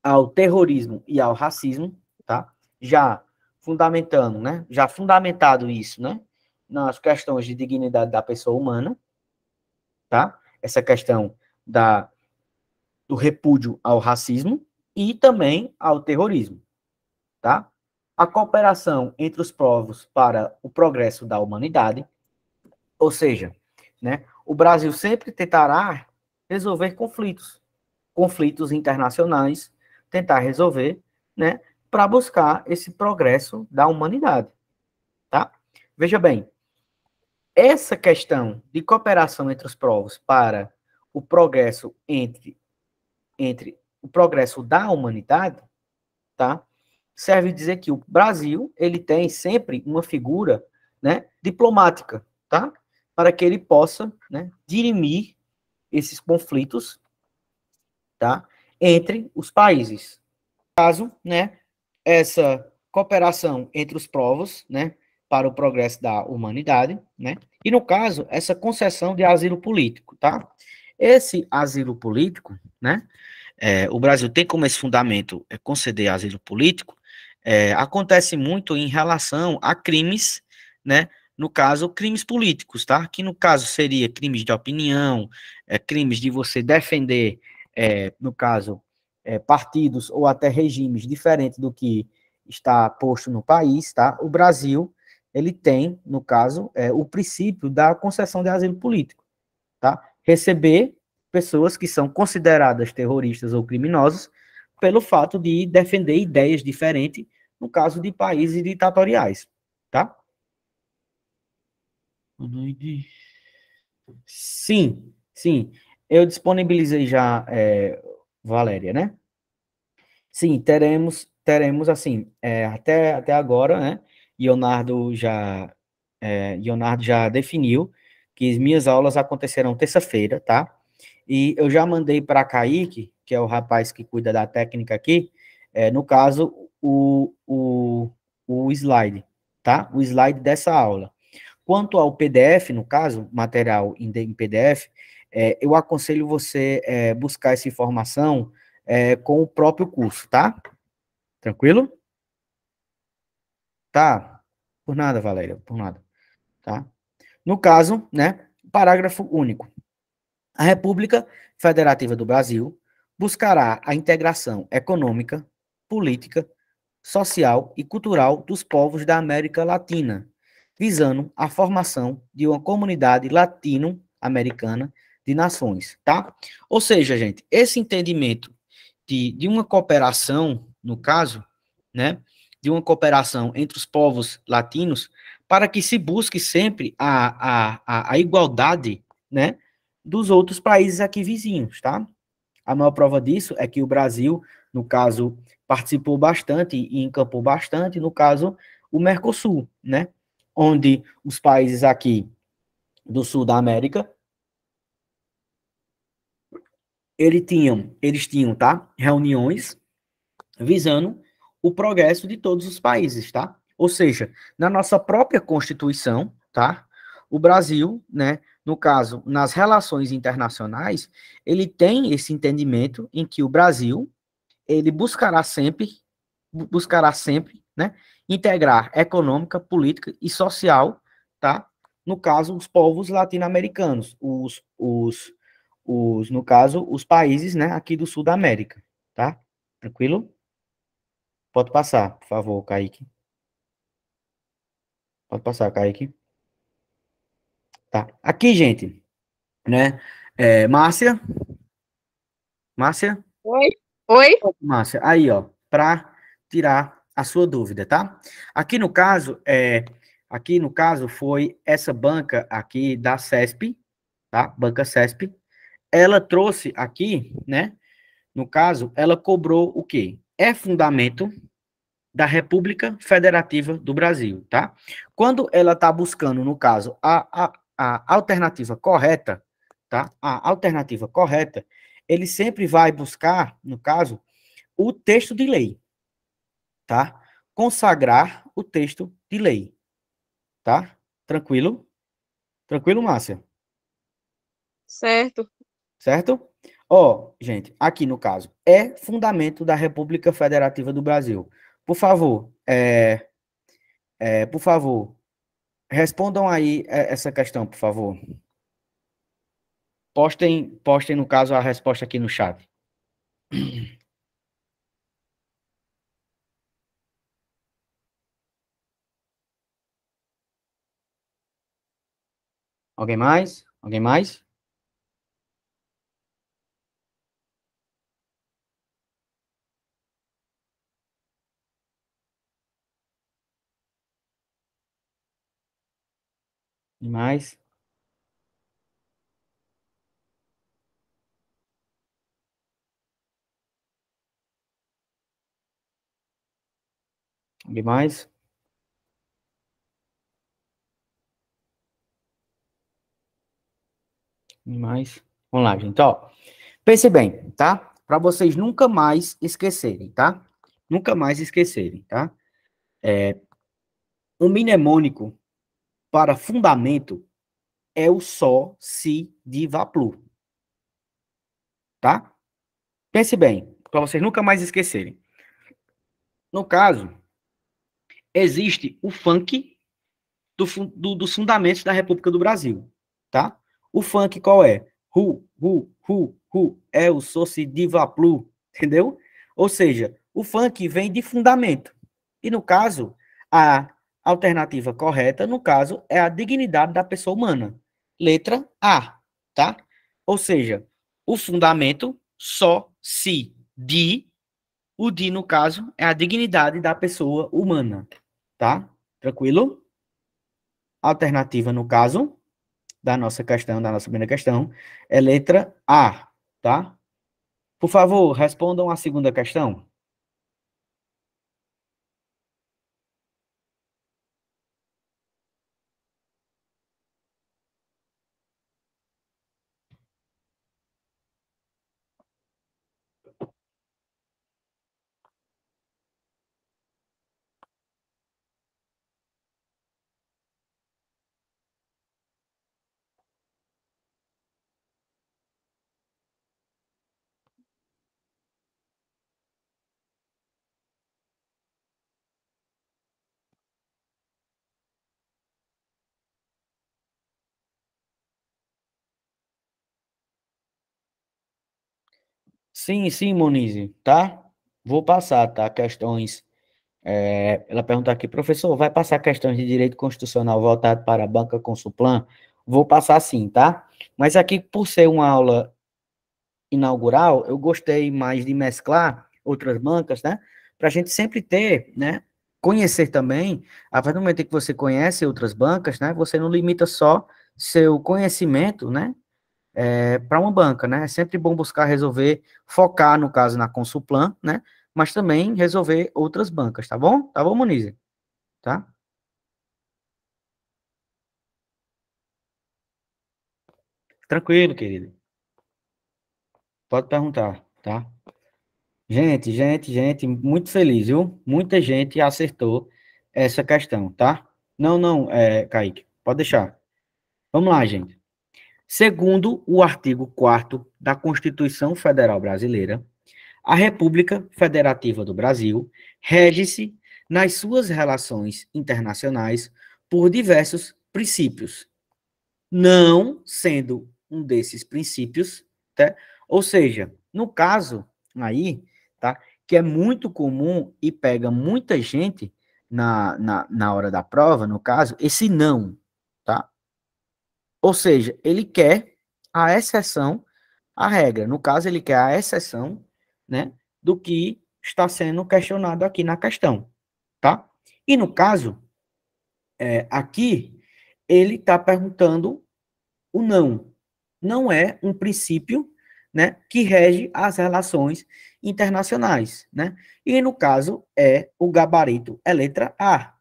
ao terrorismo e ao racismo, tá? Já fundamentando, né? Já fundamentado isso, né? Nas questões de dignidade da pessoa humana, tá? Essa questão da, do repúdio ao racismo e também ao terrorismo, tá? A cooperação entre os povos para o progresso da humanidade, ou seja, né, o Brasil sempre tentará resolver conflitos, conflitos internacionais, tentar resolver, né, para buscar esse progresso da humanidade, tá? Veja bem, essa questão de cooperação entre os povos para o progresso entre, entre o progresso da humanidade, tá? Serve dizer que o Brasil, ele tem sempre uma figura, né, diplomática, tá? Para que ele possa, né, dirimir esses conflitos, tá? Entre os países. Caso, né, essa cooperação entre os povos, né, para o progresso da humanidade, né? E no caso, essa concessão de asilo político, tá? Esse asilo político, né? É, o Brasil tem como esse fundamento é conceder asilo político, é, acontece muito em relação a crimes, né? No caso, crimes políticos, tá? Que no caso seria crimes de opinião, é, crimes de você defender, é, no caso, é, partidos ou até regimes diferentes do que está posto no país, tá? O Brasil, ele tem, no caso, é, o princípio da concessão de asilo político, tá? receber pessoas que são consideradas terroristas ou criminosos pelo fato de defender ideias diferentes, no caso de países ditatoriais, tá? Sim, sim. Eu disponibilizei já, é, Valéria, né? Sim, teremos, teremos assim, é, até, até agora, né? Leonardo já, é, Leonardo já definiu que minhas aulas acontecerão terça-feira, tá? E eu já mandei para Kaique, que é o rapaz que cuida da técnica aqui, é, no caso, o, o, o slide, tá? O slide dessa aula. Quanto ao PDF, no caso, material em PDF, é, eu aconselho você é, buscar essa informação é, com o próprio curso, tá? Tranquilo? Tá. Por nada, Valéria, por nada. Tá? No caso, né, parágrafo único. A República Federativa do Brasil buscará a integração econômica, política, social e cultural dos povos da América Latina, visando a formação de uma comunidade latino-americana de nações, tá? Ou seja, gente, esse entendimento de, de uma cooperação, no caso, né, de uma cooperação entre os povos latinos, para que se busque sempre a, a, a, igualdade né, dos outros países aqui vizinhos, tá? A maior prova disso é que o Brasil, no caso, participou bastante e encampou bastante, no caso, o Mercosul, né? Onde os países aqui do sul da América, eles tinham, eles tinham, tá? Reuniões visando o progresso de todos os países, tá? Ou seja, na nossa própria Constituição, tá? O Brasil, né, no caso, nas relações internacionais, ele tem esse entendimento em que o Brasil, ele buscará sempre, buscará sempre, né, integrar econômica, política e social, tá? No caso, os povos latino-americanos, os, os, os, no caso, os países, né, aqui do Sul da América, tá? Tranquilo? Pode passar, por favor, Kaique. Pode passar, Kaique. Tá. Aqui, gente, né? É, Márcia. Márcia? Oi. Oi. Márcia, aí, ó, para tirar a sua dúvida, tá? Aqui no caso, é, aqui no caso foi essa banca aqui da CESP, tá? Banca CESP. Ela trouxe aqui, né? No caso, ela cobrou o quê? É fundamento, da República Federativa do Brasil, tá? Quando ela está buscando, no caso, a, a, a alternativa correta, tá? A alternativa correta, ele sempre vai buscar, no caso, o texto de lei, tá? Consagrar o texto de lei, tá? Tranquilo? Tranquilo, Márcia? Certo. Certo? Ó, gente, aqui no caso, é fundamento da República Federativa do Brasil. Por favor, é, é, por favor, respondam aí é, essa questão, por favor. Postem, postem, no caso, a resposta aqui no chat. Alguém mais? Alguém mais? demais, demais, demais. Vamos lá, gente, ó. Pense bem, tá? Para vocês nunca mais esquecerem, tá? Nunca mais esquecerem, tá? É, um mnemônico para fundamento é o só se de Vaplu. Tá? Pense bem, para vocês nunca mais esquecerem. No caso, existe o funk do, do, dos fundamentos da República do Brasil. Tá? O funk qual é? Ru, ru, ru, ru, é o só se de Vaplu. Entendeu? Ou seja, o funk vem de fundamento. E no caso, a alternativa correta, no caso, é a dignidade da pessoa humana. Letra A, tá? Ou seja, o fundamento só se de o de no caso é a dignidade da pessoa humana, tá? Tranquilo? Alternativa no caso da nossa questão, da nossa primeira questão, é letra A, tá? Por favor, respondam a segunda questão. Sim, sim, Moniz, tá? Vou passar, tá? Questões. É, ela pergunta aqui, professor, vai passar questões de direito constitucional voltado para a banca com suplan? Vou passar sim, tá? Mas aqui, por ser uma aula inaugural, eu gostei mais de mesclar outras bancas, né? Para a gente sempre ter, né? Conhecer também, a partir do momento que você conhece outras bancas, né? Você não limita só seu conhecimento, né? é, para uma banca, né? É sempre bom buscar resolver, focar, no caso, na Consulplan, né? Mas também resolver outras bancas, tá bom? Tá bom, Muniz? Tá? Tranquilo, querido. Pode perguntar, tá? Gente, gente, gente, muito feliz, viu? Muita gente acertou essa questão, tá? Não, não, é, Kaique, pode deixar. Vamos lá, gente. Segundo o artigo 4 da Constituição Federal Brasileira, a República Federativa do Brasil rege-se nas suas relações internacionais por diversos princípios, não sendo um desses princípios, tá? ou seja, no caso aí, tá? que é muito comum e pega muita gente na, na, na hora da prova, no caso, esse não, ou seja, ele quer a exceção à regra. No caso, ele quer a exceção né, do que está sendo questionado aqui na questão. Tá? E no caso, é, aqui, ele está perguntando o não. Não é um princípio né, que rege as relações internacionais. Né? E no caso, é o gabarito, é letra A.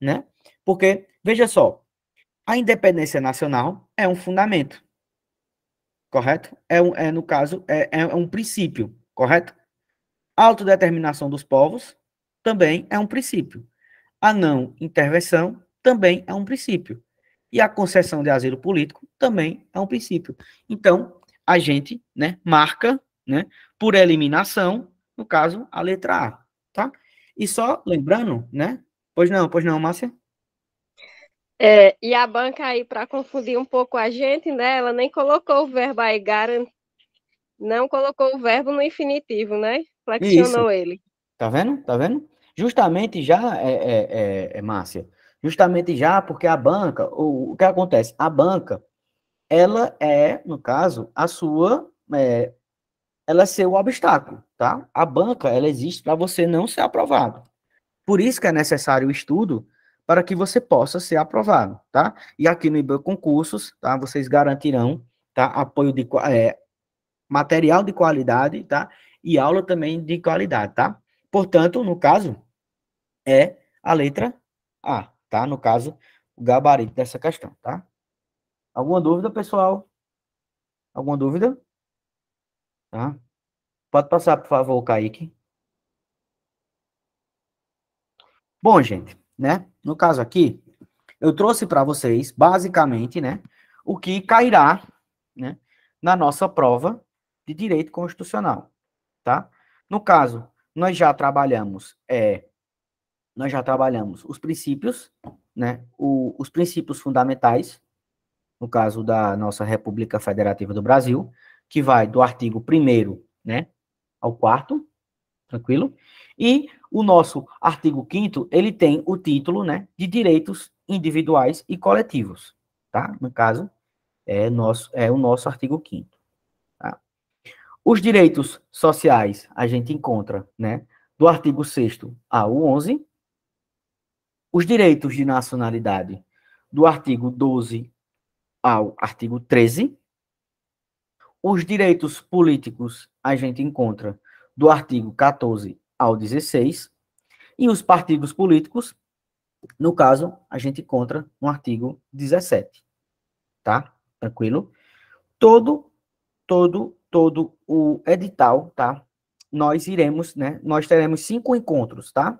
Né? Porque, veja só, a independência nacional é um fundamento, correto? É, um, é no caso, é, é um princípio, correto? A autodeterminação dos povos também é um princípio. A não intervenção também é um princípio. E a concessão de asilo político também é um princípio. Então, a gente né, marca, né, por eliminação, no caso, a letra A, tá? E só lembrando, né? Pois não, pois não, Márcia? É, e a banca aí, para confundir um pouco a gente, né? Ela nem colocou o verbo aí, não colocou o verbo no infinitivo, né? Flexionou Isso. ele. Tá vendo? Tá vendo? Justamente já, é, é, é, é, Márcia, justamente já porque a banca, o, o que acontece? A banca, ela é, no caso, a sua, é, ela é seu obstáculo, tá? A banca, ela existe para você não ser aprovado. Por isso que é necessário o estudo para que você possa ser aprovado, tá? E aqui no IBAN Concursos, tá? Vocês garantirão, tá? Apoio de é, material de qualidade, tá? E aula também de qualidade, tá? Portanto, no caso, é a letra A, tá? No caso, o gabarito dessa questão, tá? Alguma dúvida, pessoal? Alguma dúvida? Tá? Pode passar, por favor, Kaique. Bom, gente, né? No caso aqui, eu trouxe para vocês, basicamente, né, o que cairá, né, na nossa prova de direito constitucional, tá? No caso, nós já trabalhamos, é, nós já trabalhamos os princípios, né, o, os princípios fundamentais, no caso da nossa República Federativa do Brasil, que vai do artigo 1 né, ao 4 tranquilo? E o nosso artigo 5 ele tem o título né, de direitos individuais e coletivos, tá? No caso, é, nosso, é o nosso artigo 5 tá? Os direitos sociais a gente encontra, né, do artigo 6 ao 11. Os direitos de nacionalidade do artigo 12 ao artigo 13. Os direitos políticos a gente encontra do artigo 14 ao 16, e os partidos políticos, no caso, a gente encontra no artigo 17. Tá? Tranquilo? Todo, todo, todo o edital, tá? Nós iremos, né? Nós teremos cinco encontros, tá?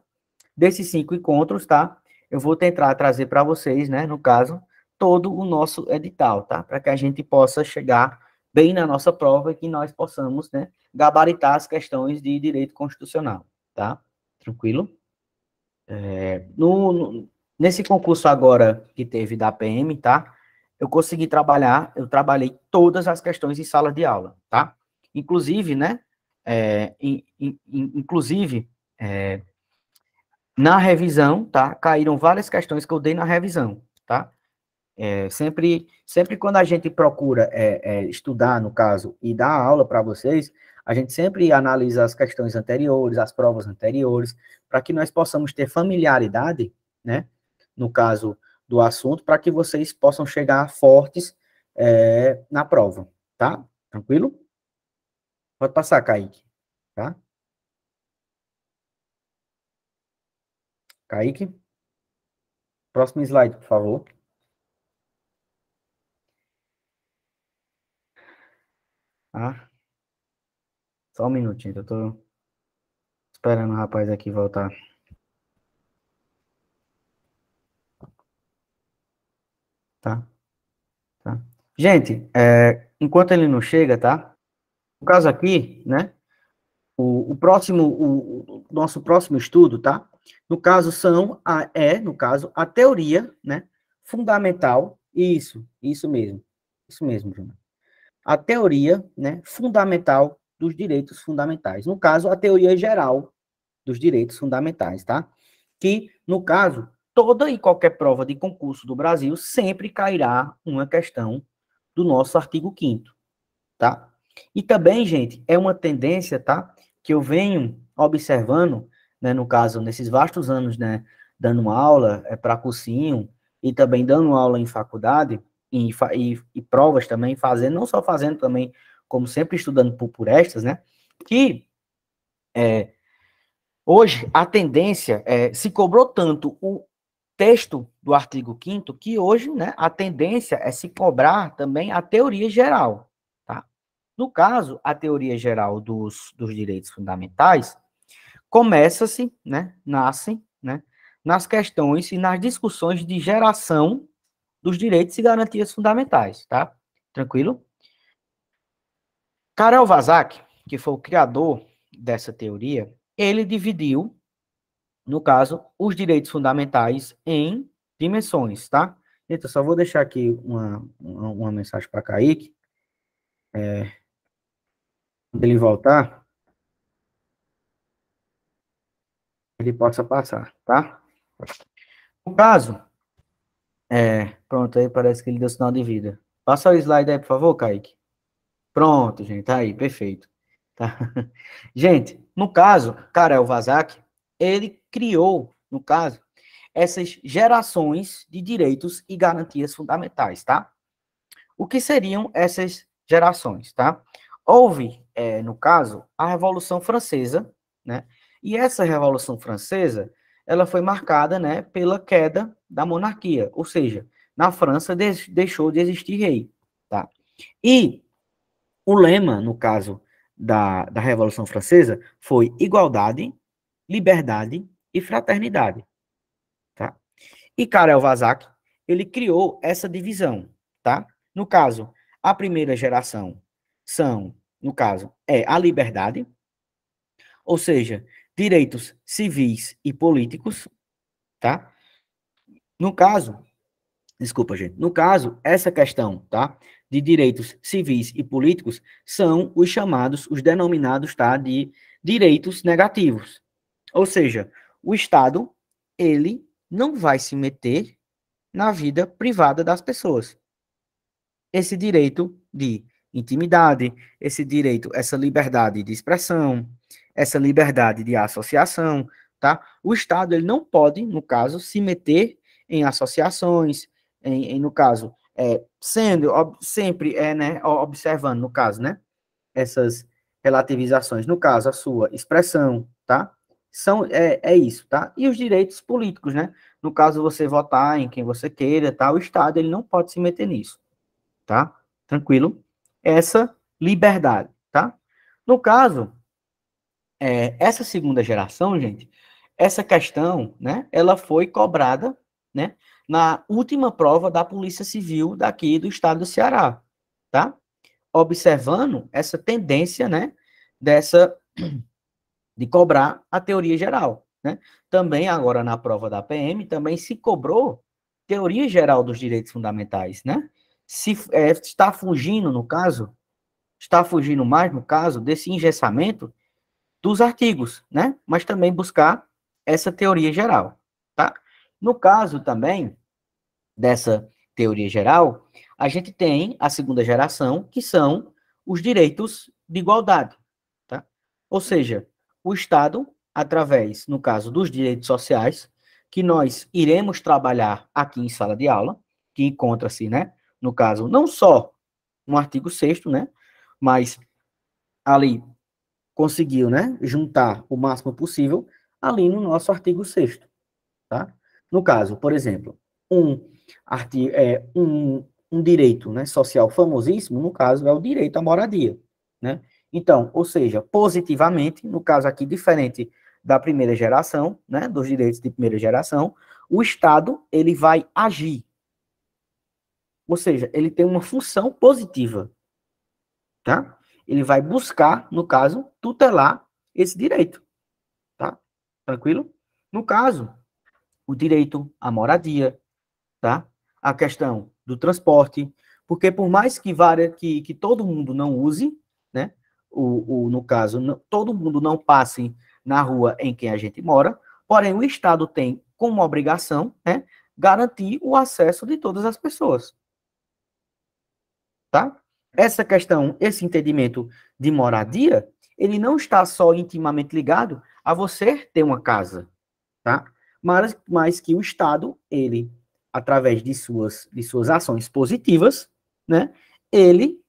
Desses cinco encontros, tá? Eu vou tentar trazer para vocês, né? No caso, todo o nosso edital, tá? Para que a gente possa chegar bem na nossa prova e que nós possamos, né? gabaritar as questões de direito constitucional, tá? Tranquilo? É, no, no, nesse concurso agora que teve da PM, tá? Eu consegui trabalhar, eu trabalhei todas as questões em sala de aula, tá? Inclusive, né? É, in, in, inclusive, é, na revisão, tá? Caíram várias questões que eu dei na revisão, tá? É, sempre, sempre quando a gente procura é, é, estudar, no caso, e dar aula para vocês, a gente sempre analisa as questões anteriores, as provas anteriores, para que nós possamos ter familiaridade, né? No caso do assunto, para que vocês possam chegar fortes é, na prova, tá? Tranquilo? Pode passar, Kaique, tá? Kaique? Próximo slide, por favor. Ah. Só um minutinho, eu tô esperando o rapaz aqui voltar. Tá? Tá. Gente, é, enquanto ele não chega, tá? No caso aqui, né? O, o próximo, o, o, nosso próximo estudo, tá? No caso são a é, no caso a teoria, né? Fundamental. Isso, isso mesmo, isso mesmo, Júnior. A teoria, né? Fundamental dos direitos fundamentais. No caso, a teoria geral dos direitos fundamentais, tá? Que, no caso, toda e qualquer prova de concurso do Brasil sempre cairá uma questão do nosso artigo 5 tá? E também, gente, é uma tendência, tá? Que eu venho observando, né, no caso, nesses vastos anos, né, dando aula é, para cursinho e também dando aula em faculdade e, e, e provas também, fazendo, não só fazendo também como sempre estudando por, por estas, né? Que é, hoje a tendência é, se cobrou tanto o texto do artigo 5 que hoje, né, a tendência é se cobrar também a teoria geral, tá? No caso, a teoria geral dos, dos direitos fundamentais começa-se, né, nasce, né, nas questões e nas discussões de geração dos direitos e garantias fundamentais, tá? Tranquilo? Karel Vazak, que foi o criador dessa teoria, ele dividiu, no caso, os direitos fundamentais em dimensões, tá? Então, só vou deixar aqui uma, uma, uma mensagem para Kaique. É, quando ele voltar, ele possa passar, tá? No caso, é, pronto, aí parece que ele deu sinal de vida. Passa o slide aí, por favor, Kaique. Pronto, gente, tá aí, perfeito. Tá? Gente, no caso, Karel Vazak, ele criou, no caso, essas gerações de direitos e garantias fundamentais, tá? O que seriam essas gerações, tá? Houve, é, no caso, a Revolução Francesa, né? E essa Revolução Francesa, ela foi marcada, né, pela queda da monarquia, ou seja, na França deixou de existir rei, tá? E o lema, no caso da, da Revolução Francesa, foi igualdade, liberdade e fraternidade. Tá? E Karel Vazak, ele criou essa divisão, tá? No caso, a primeira geração são, no caso, é a liberdade, ou seja, direitos civis e políticos, tá? No caso, desculpa, gente, no caso, essa questão, tá? de direitos civis e políticos são os chamados, os denominados, tá, de direitos negativos. Ou seja, o Estado, ele não vai se meter na vida privada das pessoas. Esse direito de intimidade, esse direito, essa liberdade de expressão, essa liberdade de associação, tá? O Estado, ele não pode, no caso, se meter em associações, em, em no caso, é, sendo ob, sempre é, né, observando no caso, né, essas relativizações, no caso a sua expressão, tá? São é, é isso, tá? E os direitos políticos, né? No caso você votar em quem você queira, tá? O Estado ele não pode se meter nisso, tá? Tranquilo? Essa liberdade, tá? No caso, é, essa segunda geração, gente, essa questão, né, ela foi cobrada, né, na última prova da Polícia Civil daqui do estado do Ceará, tá? Observando essa tendência, né, dessa de cobrar a teoria geral, né? Também agora na prova da PM também se cobrou teoria geral dos direitos fundamentais, né? Se é, está fugindo no caso, está fugindo mais no caso desse engessamento dos artigos, né? Mas também buscar essa teoria geral, tá? No caso também dessa teoria geral, a gente tem a segunda geração, que são os direitos de igualdade. Tá? Ou seja, o Estado, através, no caso, dos direitos sociais, que nós iremos trabalhar aqui em sala de aula, que encontra-se, né, no caso, não só no artigo 6 né, mas ali conseguiu, né, juntar o máximo possível ali no nosso artigo 6 tá? No caso, por exemplo, um, artigo, é, um, um direito né, social famosíssimo, no caso, é o direito à moradia. Né? Então, ou seja, positivamente, no caso aqui, diferente da primeira geração, né, dos direitos de primeira geração, o Estado ele vai agir. Ou seja, ele tem uma função positiva. Tá? Ele vai buscar, no caso, tutelar esse direito. Tá? Tranquilo? No caso o direito à moradia, tá? A questão do transporte, porque por mais que várias, que, que todo mundo não use, né? O, o no caso, não, todo mundo não passe na rua em que a gente mora, porém o Estado tem como obrigação, né? Garantir o acesso de todas as pessoas, tá? Essa questão, esse entendimento de moradia, ele não está só intimamente ligado a você ter uma casa, tá? mas, mas que o Estado, ele, através de suas, de suas ações positivas, né, ele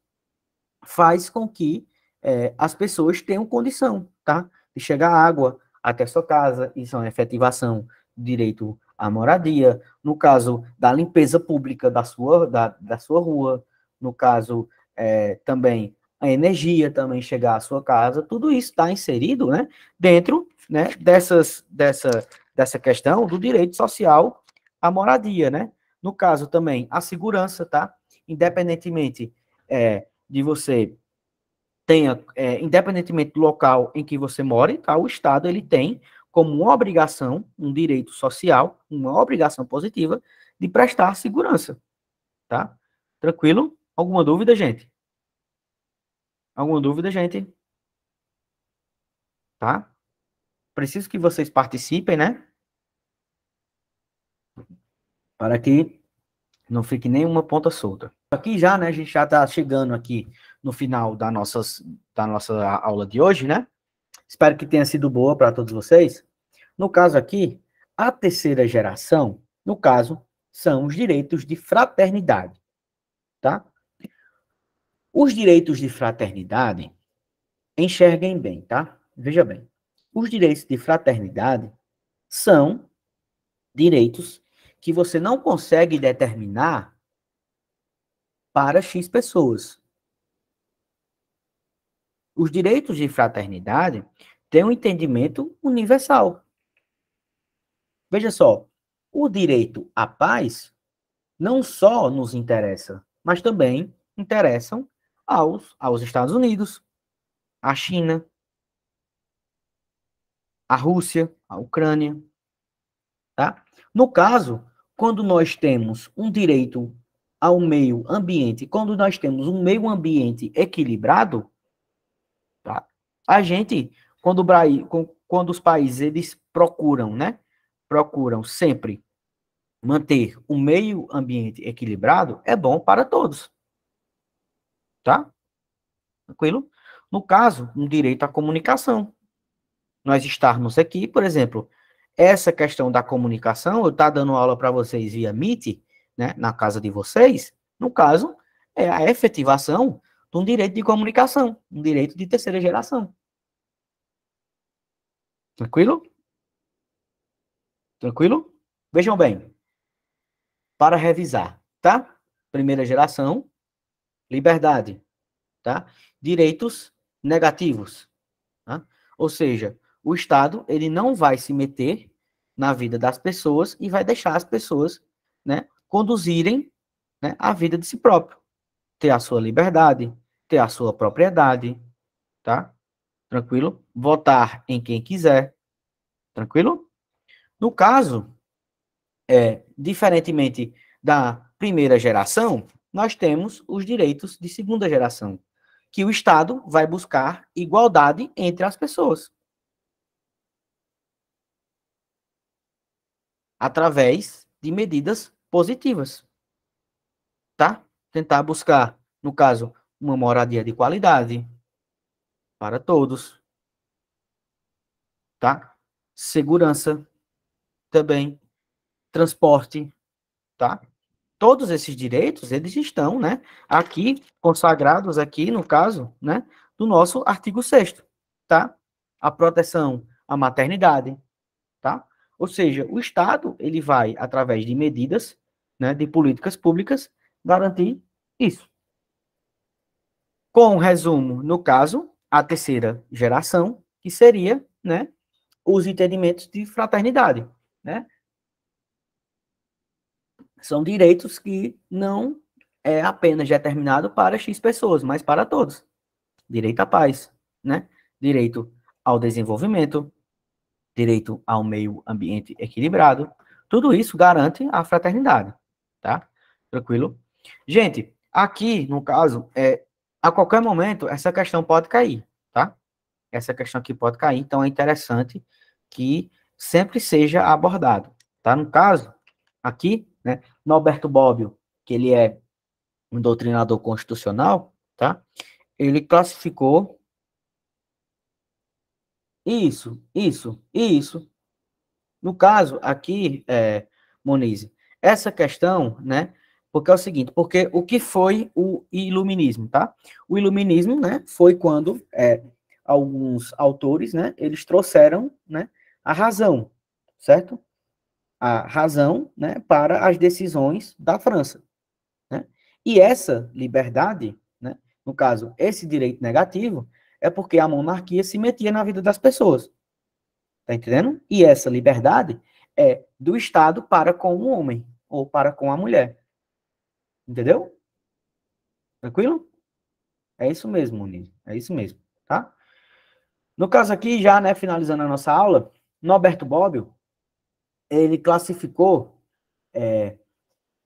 faz com que é, as pessoas tenham condição, tá? De chegar água até sua casa, isso é uma efetivação do direito à moradia, no caso da limpeza pública da sua, da, da sua rua, no caso é, também a energia também chegar à sua casa, tudo isso está inserido, né, dentro, né, dessas, dessa, dessa questão do direito social à moradia, né? No caso também, a segurança, tá? Independentemente é, de você tenha, é, independentemente do local em que você mora, tá? o Estado ele tem como uma obrigação, um direito social, uma obrigação positiva de prestar segurança, tá? Tranquilo? Alguma dúvida, gente? Alguma dúvida, gente? Tá? preciso que vocês participem, né? Para que não fique nenhuma ponta solta. Aqui já, né, a gente já está chegando aqui no final da, nossas, da nossa aula de hoje, né? Espero que tenha sido boa para todos vocês. No caso aqui, a terceira geração, no caso, são os direitos de fraternidade, tá? Os direitos de fraternidade, enxerguem bem, tá? Veja bem. Os direitos de fraternidade são direitos que você não consegue determinar para X pessoas. Os direitos de fraternidade têm um entendimento universal. Veja só, o direito à paz não só nos interessa, mas também interessam aos, aos Estados Unidos, à China, a Rússia, a Ucrânia. Tá? No caso, quando nós temos um direito ao meio ambiente, quando nós temos um meio ambiente equilibrado, tá? a gente, quando, o, quando os países eles procuram, né? Procuram sempre manter o meio ambiente equilibrado, é bom para todos. Tá? Tranquilo? No caso, um direito à comunicação nós estarmos aqui, por exemplo, essa questão da comunicação, eu estar tá dando aula para vocês via Meet, né, na casa de vocês, no caso, é a efetivação de um direito de comunicação, um direito de terceira geração. Tranquilo? Tranquilo? Vejam bem. Para revisar, tá? Primeira geração, liberdade, tá? Direitos negativos, tá? Ou seja, o Estado, ele não vai se meter na vida das pessoas e vai deixar as pessoas, né, conduzirem né, a vida de si próprio. Ter a sua liberdade, ter a sua propriedade, tá? Tranquilo? Votar em quem quiser, tranquilo? No caso, é, diferentemente da primeira geração, nós temos os direitos de segunda geração, que o Estado vai buscar igualdade entre as pessoas. através de medidas positivas. Tá? Tentar buscar, no caso, uma moradia de qualidade para todos. Tá? Segurança também, transporte, tá? Todos esses direitos, eles estão, né, aqui consagrados aqui, no caso, né, do nosso artigo 6 tá? A proteção à maternidade, tá? Ou seja, o Estado ele vai, através de medidas, né, de políticas públicas, garantir isso. Com resumo, no caso, a terceira geração, que seria né, os entendimentos de fraternidade. Né? São direitos que não é apenas determinado para X pessoas, mas para todos. Direito à paz, né? direito ao desenvolvimento, direito ao meio ambiente equilibrado. Tudo isso garante a fraternidade, tá? Tranquilo? Gente, aqui, no caso, é, a qualquer momento, essa questão pode cair, tá? Essa questão aqui pode cair, então é interessante que sempre seja abordado, tá? No caso, aqui, né, Norberto Bobbio, que ele é um doutrinador constitucional, tá? Ele classificou isso, isso, isso. No caso, aqui, é, Moniz, essa questão, né? Porque é o seguinte, porque o que foi o iluminismo, tá? O iluminismo, né, foi quando é, alguns autores, né, eles trouxeram, né, a razão, certo? A razão, né, para as decisões da França, né? E essa liberdade, né, no caso, esse direito negativo, é porque a monarquia se metia na vida das pessoas. Tá entendendo? E essa liberdade é do Estado para com o homem ou para com a mulher. Entendeu? Tranquilo? É isso mesmo, Muniz. É isso mesmo, tá? No caso aqui, já né, finalizando a nossa aula, Norberto Bobbio, ele classificou é,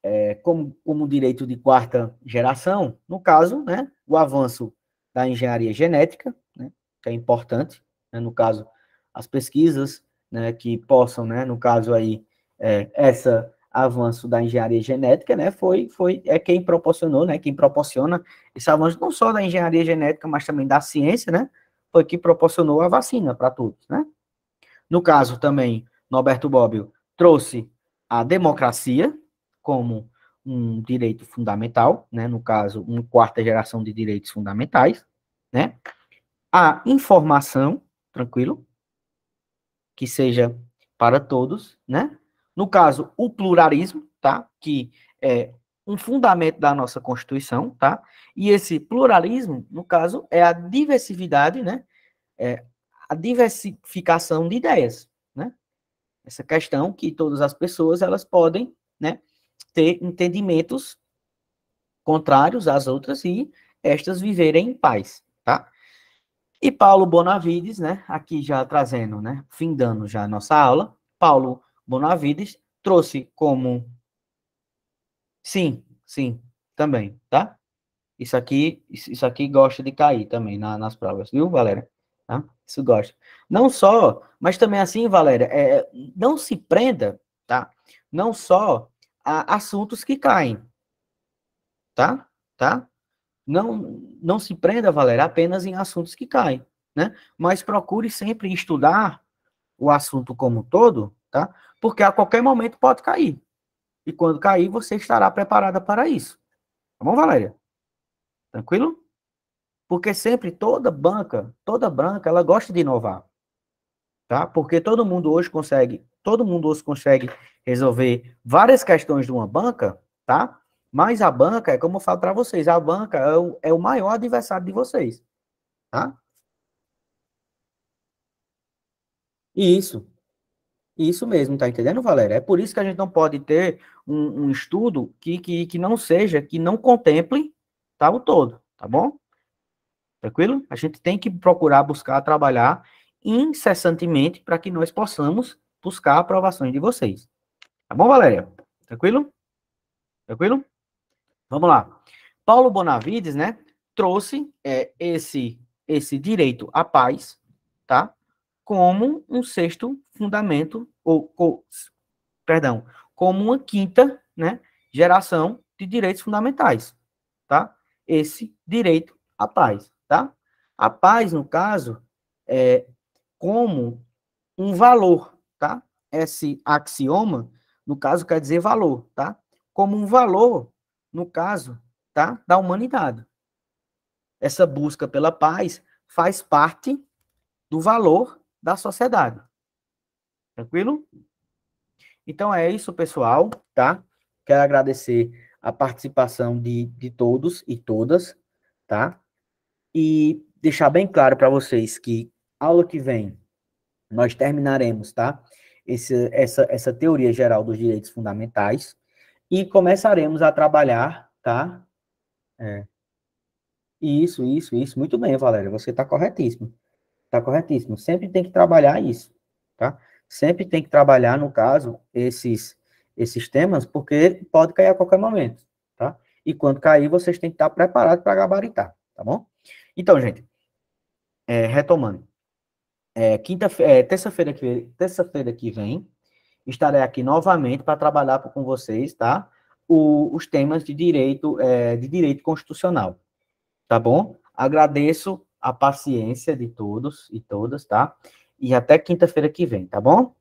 é, como, como direito de quarta geração, no caso, né, o avanço da engenharia genética, né, que é importante, né, no caso, as pesquisas né, que possam, né, no caso aí, é, essa avanço da engenharia genética, né, foi, foi é quem proporcionou, né, quem proporciona esse avanço não só da engenharia genética, mas também da ciência, né, foi que proporcionou a vacina para todos, né. No caso também, Norberto Bobbio trouxe a democracia como um direito fundamental, né, no caso, uma quarta geração de direitos fundamentais, né? A informação, tranquilo, que seja para todos, né? No caso, o pluralismo, tá? Que é um fundamento da nossa Constituição, tá? E esse pluralismo, no caso, é a diversidade, né? É a diversificação de ideias, né? Essa questão que todas as pessoas elas podem, né? ter entendimentos contrários às outras e estas viverem em paz, tá? E Paulo Bonavides, né, aqui já trazendo, né, findando já a nossa aula, Paulo Bonavides trouxe como sim, sim, também, tá? Isso aqui, isso aqui gosta de cair também na, nas provas, viu, Valéria? Tá? Isso gosta. Não só, mas também assim, Valéria, é, não se prenda, tá? Não só a assuntos que caem. Tá? Tá? Não, não se prenda, Valéria, apenas em assuntos que caem, né? Mas procure sempre estudar o assunto como um todo, tá? Porque a qualquer momento pode cair. E quando cair, você estará preparada para isso. Tá bom, Valéria? Tranquilo? Porque sempre toda banca, toda branca, ela gosta de inovar. Tá? Porque todo mundo hoje consegue todo mundo hoje consegue resolver várias questões de uma banca, tá? Mas a banca, é como eu falo para vocês, a banca é o, é o maior adversário de vocês, tá? E isso. Isso mesmo, tá entendendo, Valéria? É por isso que a gente não pode ter um, um estudo que, que, que não seja, que não contemple tá, o todo, tá bom? Tranquilo? A gente tem que procurar buscar trabalhar incessantemente para que nós possamos buscar aprovações de vocês. Tá bom, Valéria? Tranquilo? Tranquilo? Vamos lá. Paulo Bonavides, né, trouxe é, esse, esse direito à paz, tá? Como um sexto fundamento, ou, ou perdão, como uma quinta, né, geração de direitos fundamentais, tá? Esse direito à paz, tá? A paz, no caso, é como um valor, tá? Esse axioma, no caso, quer dizer valor, tá? Como um valor, no caso, tá? Da humanidade. Essa busca pela paz faz parte do valor da sociedade. Tranquilo? Então é isso, pessoal, tá? Quero agradecer a participação de, de todos e todas, tá? E deixar bem claro para vocês que aula que vem nós terminaremos, tá? esse, essa, essa teoria geral dos direitos fundamentais e começaremos a trabalhar, tá? É. Isso, isso, isso. Muito bem, Valéria. Você está corretíssimo. Está corretíssimo. Sempre tem que trabalhar isso, tá? Sempre tem que trabalhar, no caso, esses, esses temas, porque pode cair a qualquer momento, tá? E quando cair, vocês têm que estar preparados para gabaritar, tá bom? Então, gente, é, retomando é, quinta, é, terça-feira que terça-feira que vem estarei aqui novamente para trabalhar com vocês, tá? O, os temas de direito é, de direito constitucional, tá bom? Agradeço a paciência de todos e todas, tá? E até quinta-feira que vem, tá bom?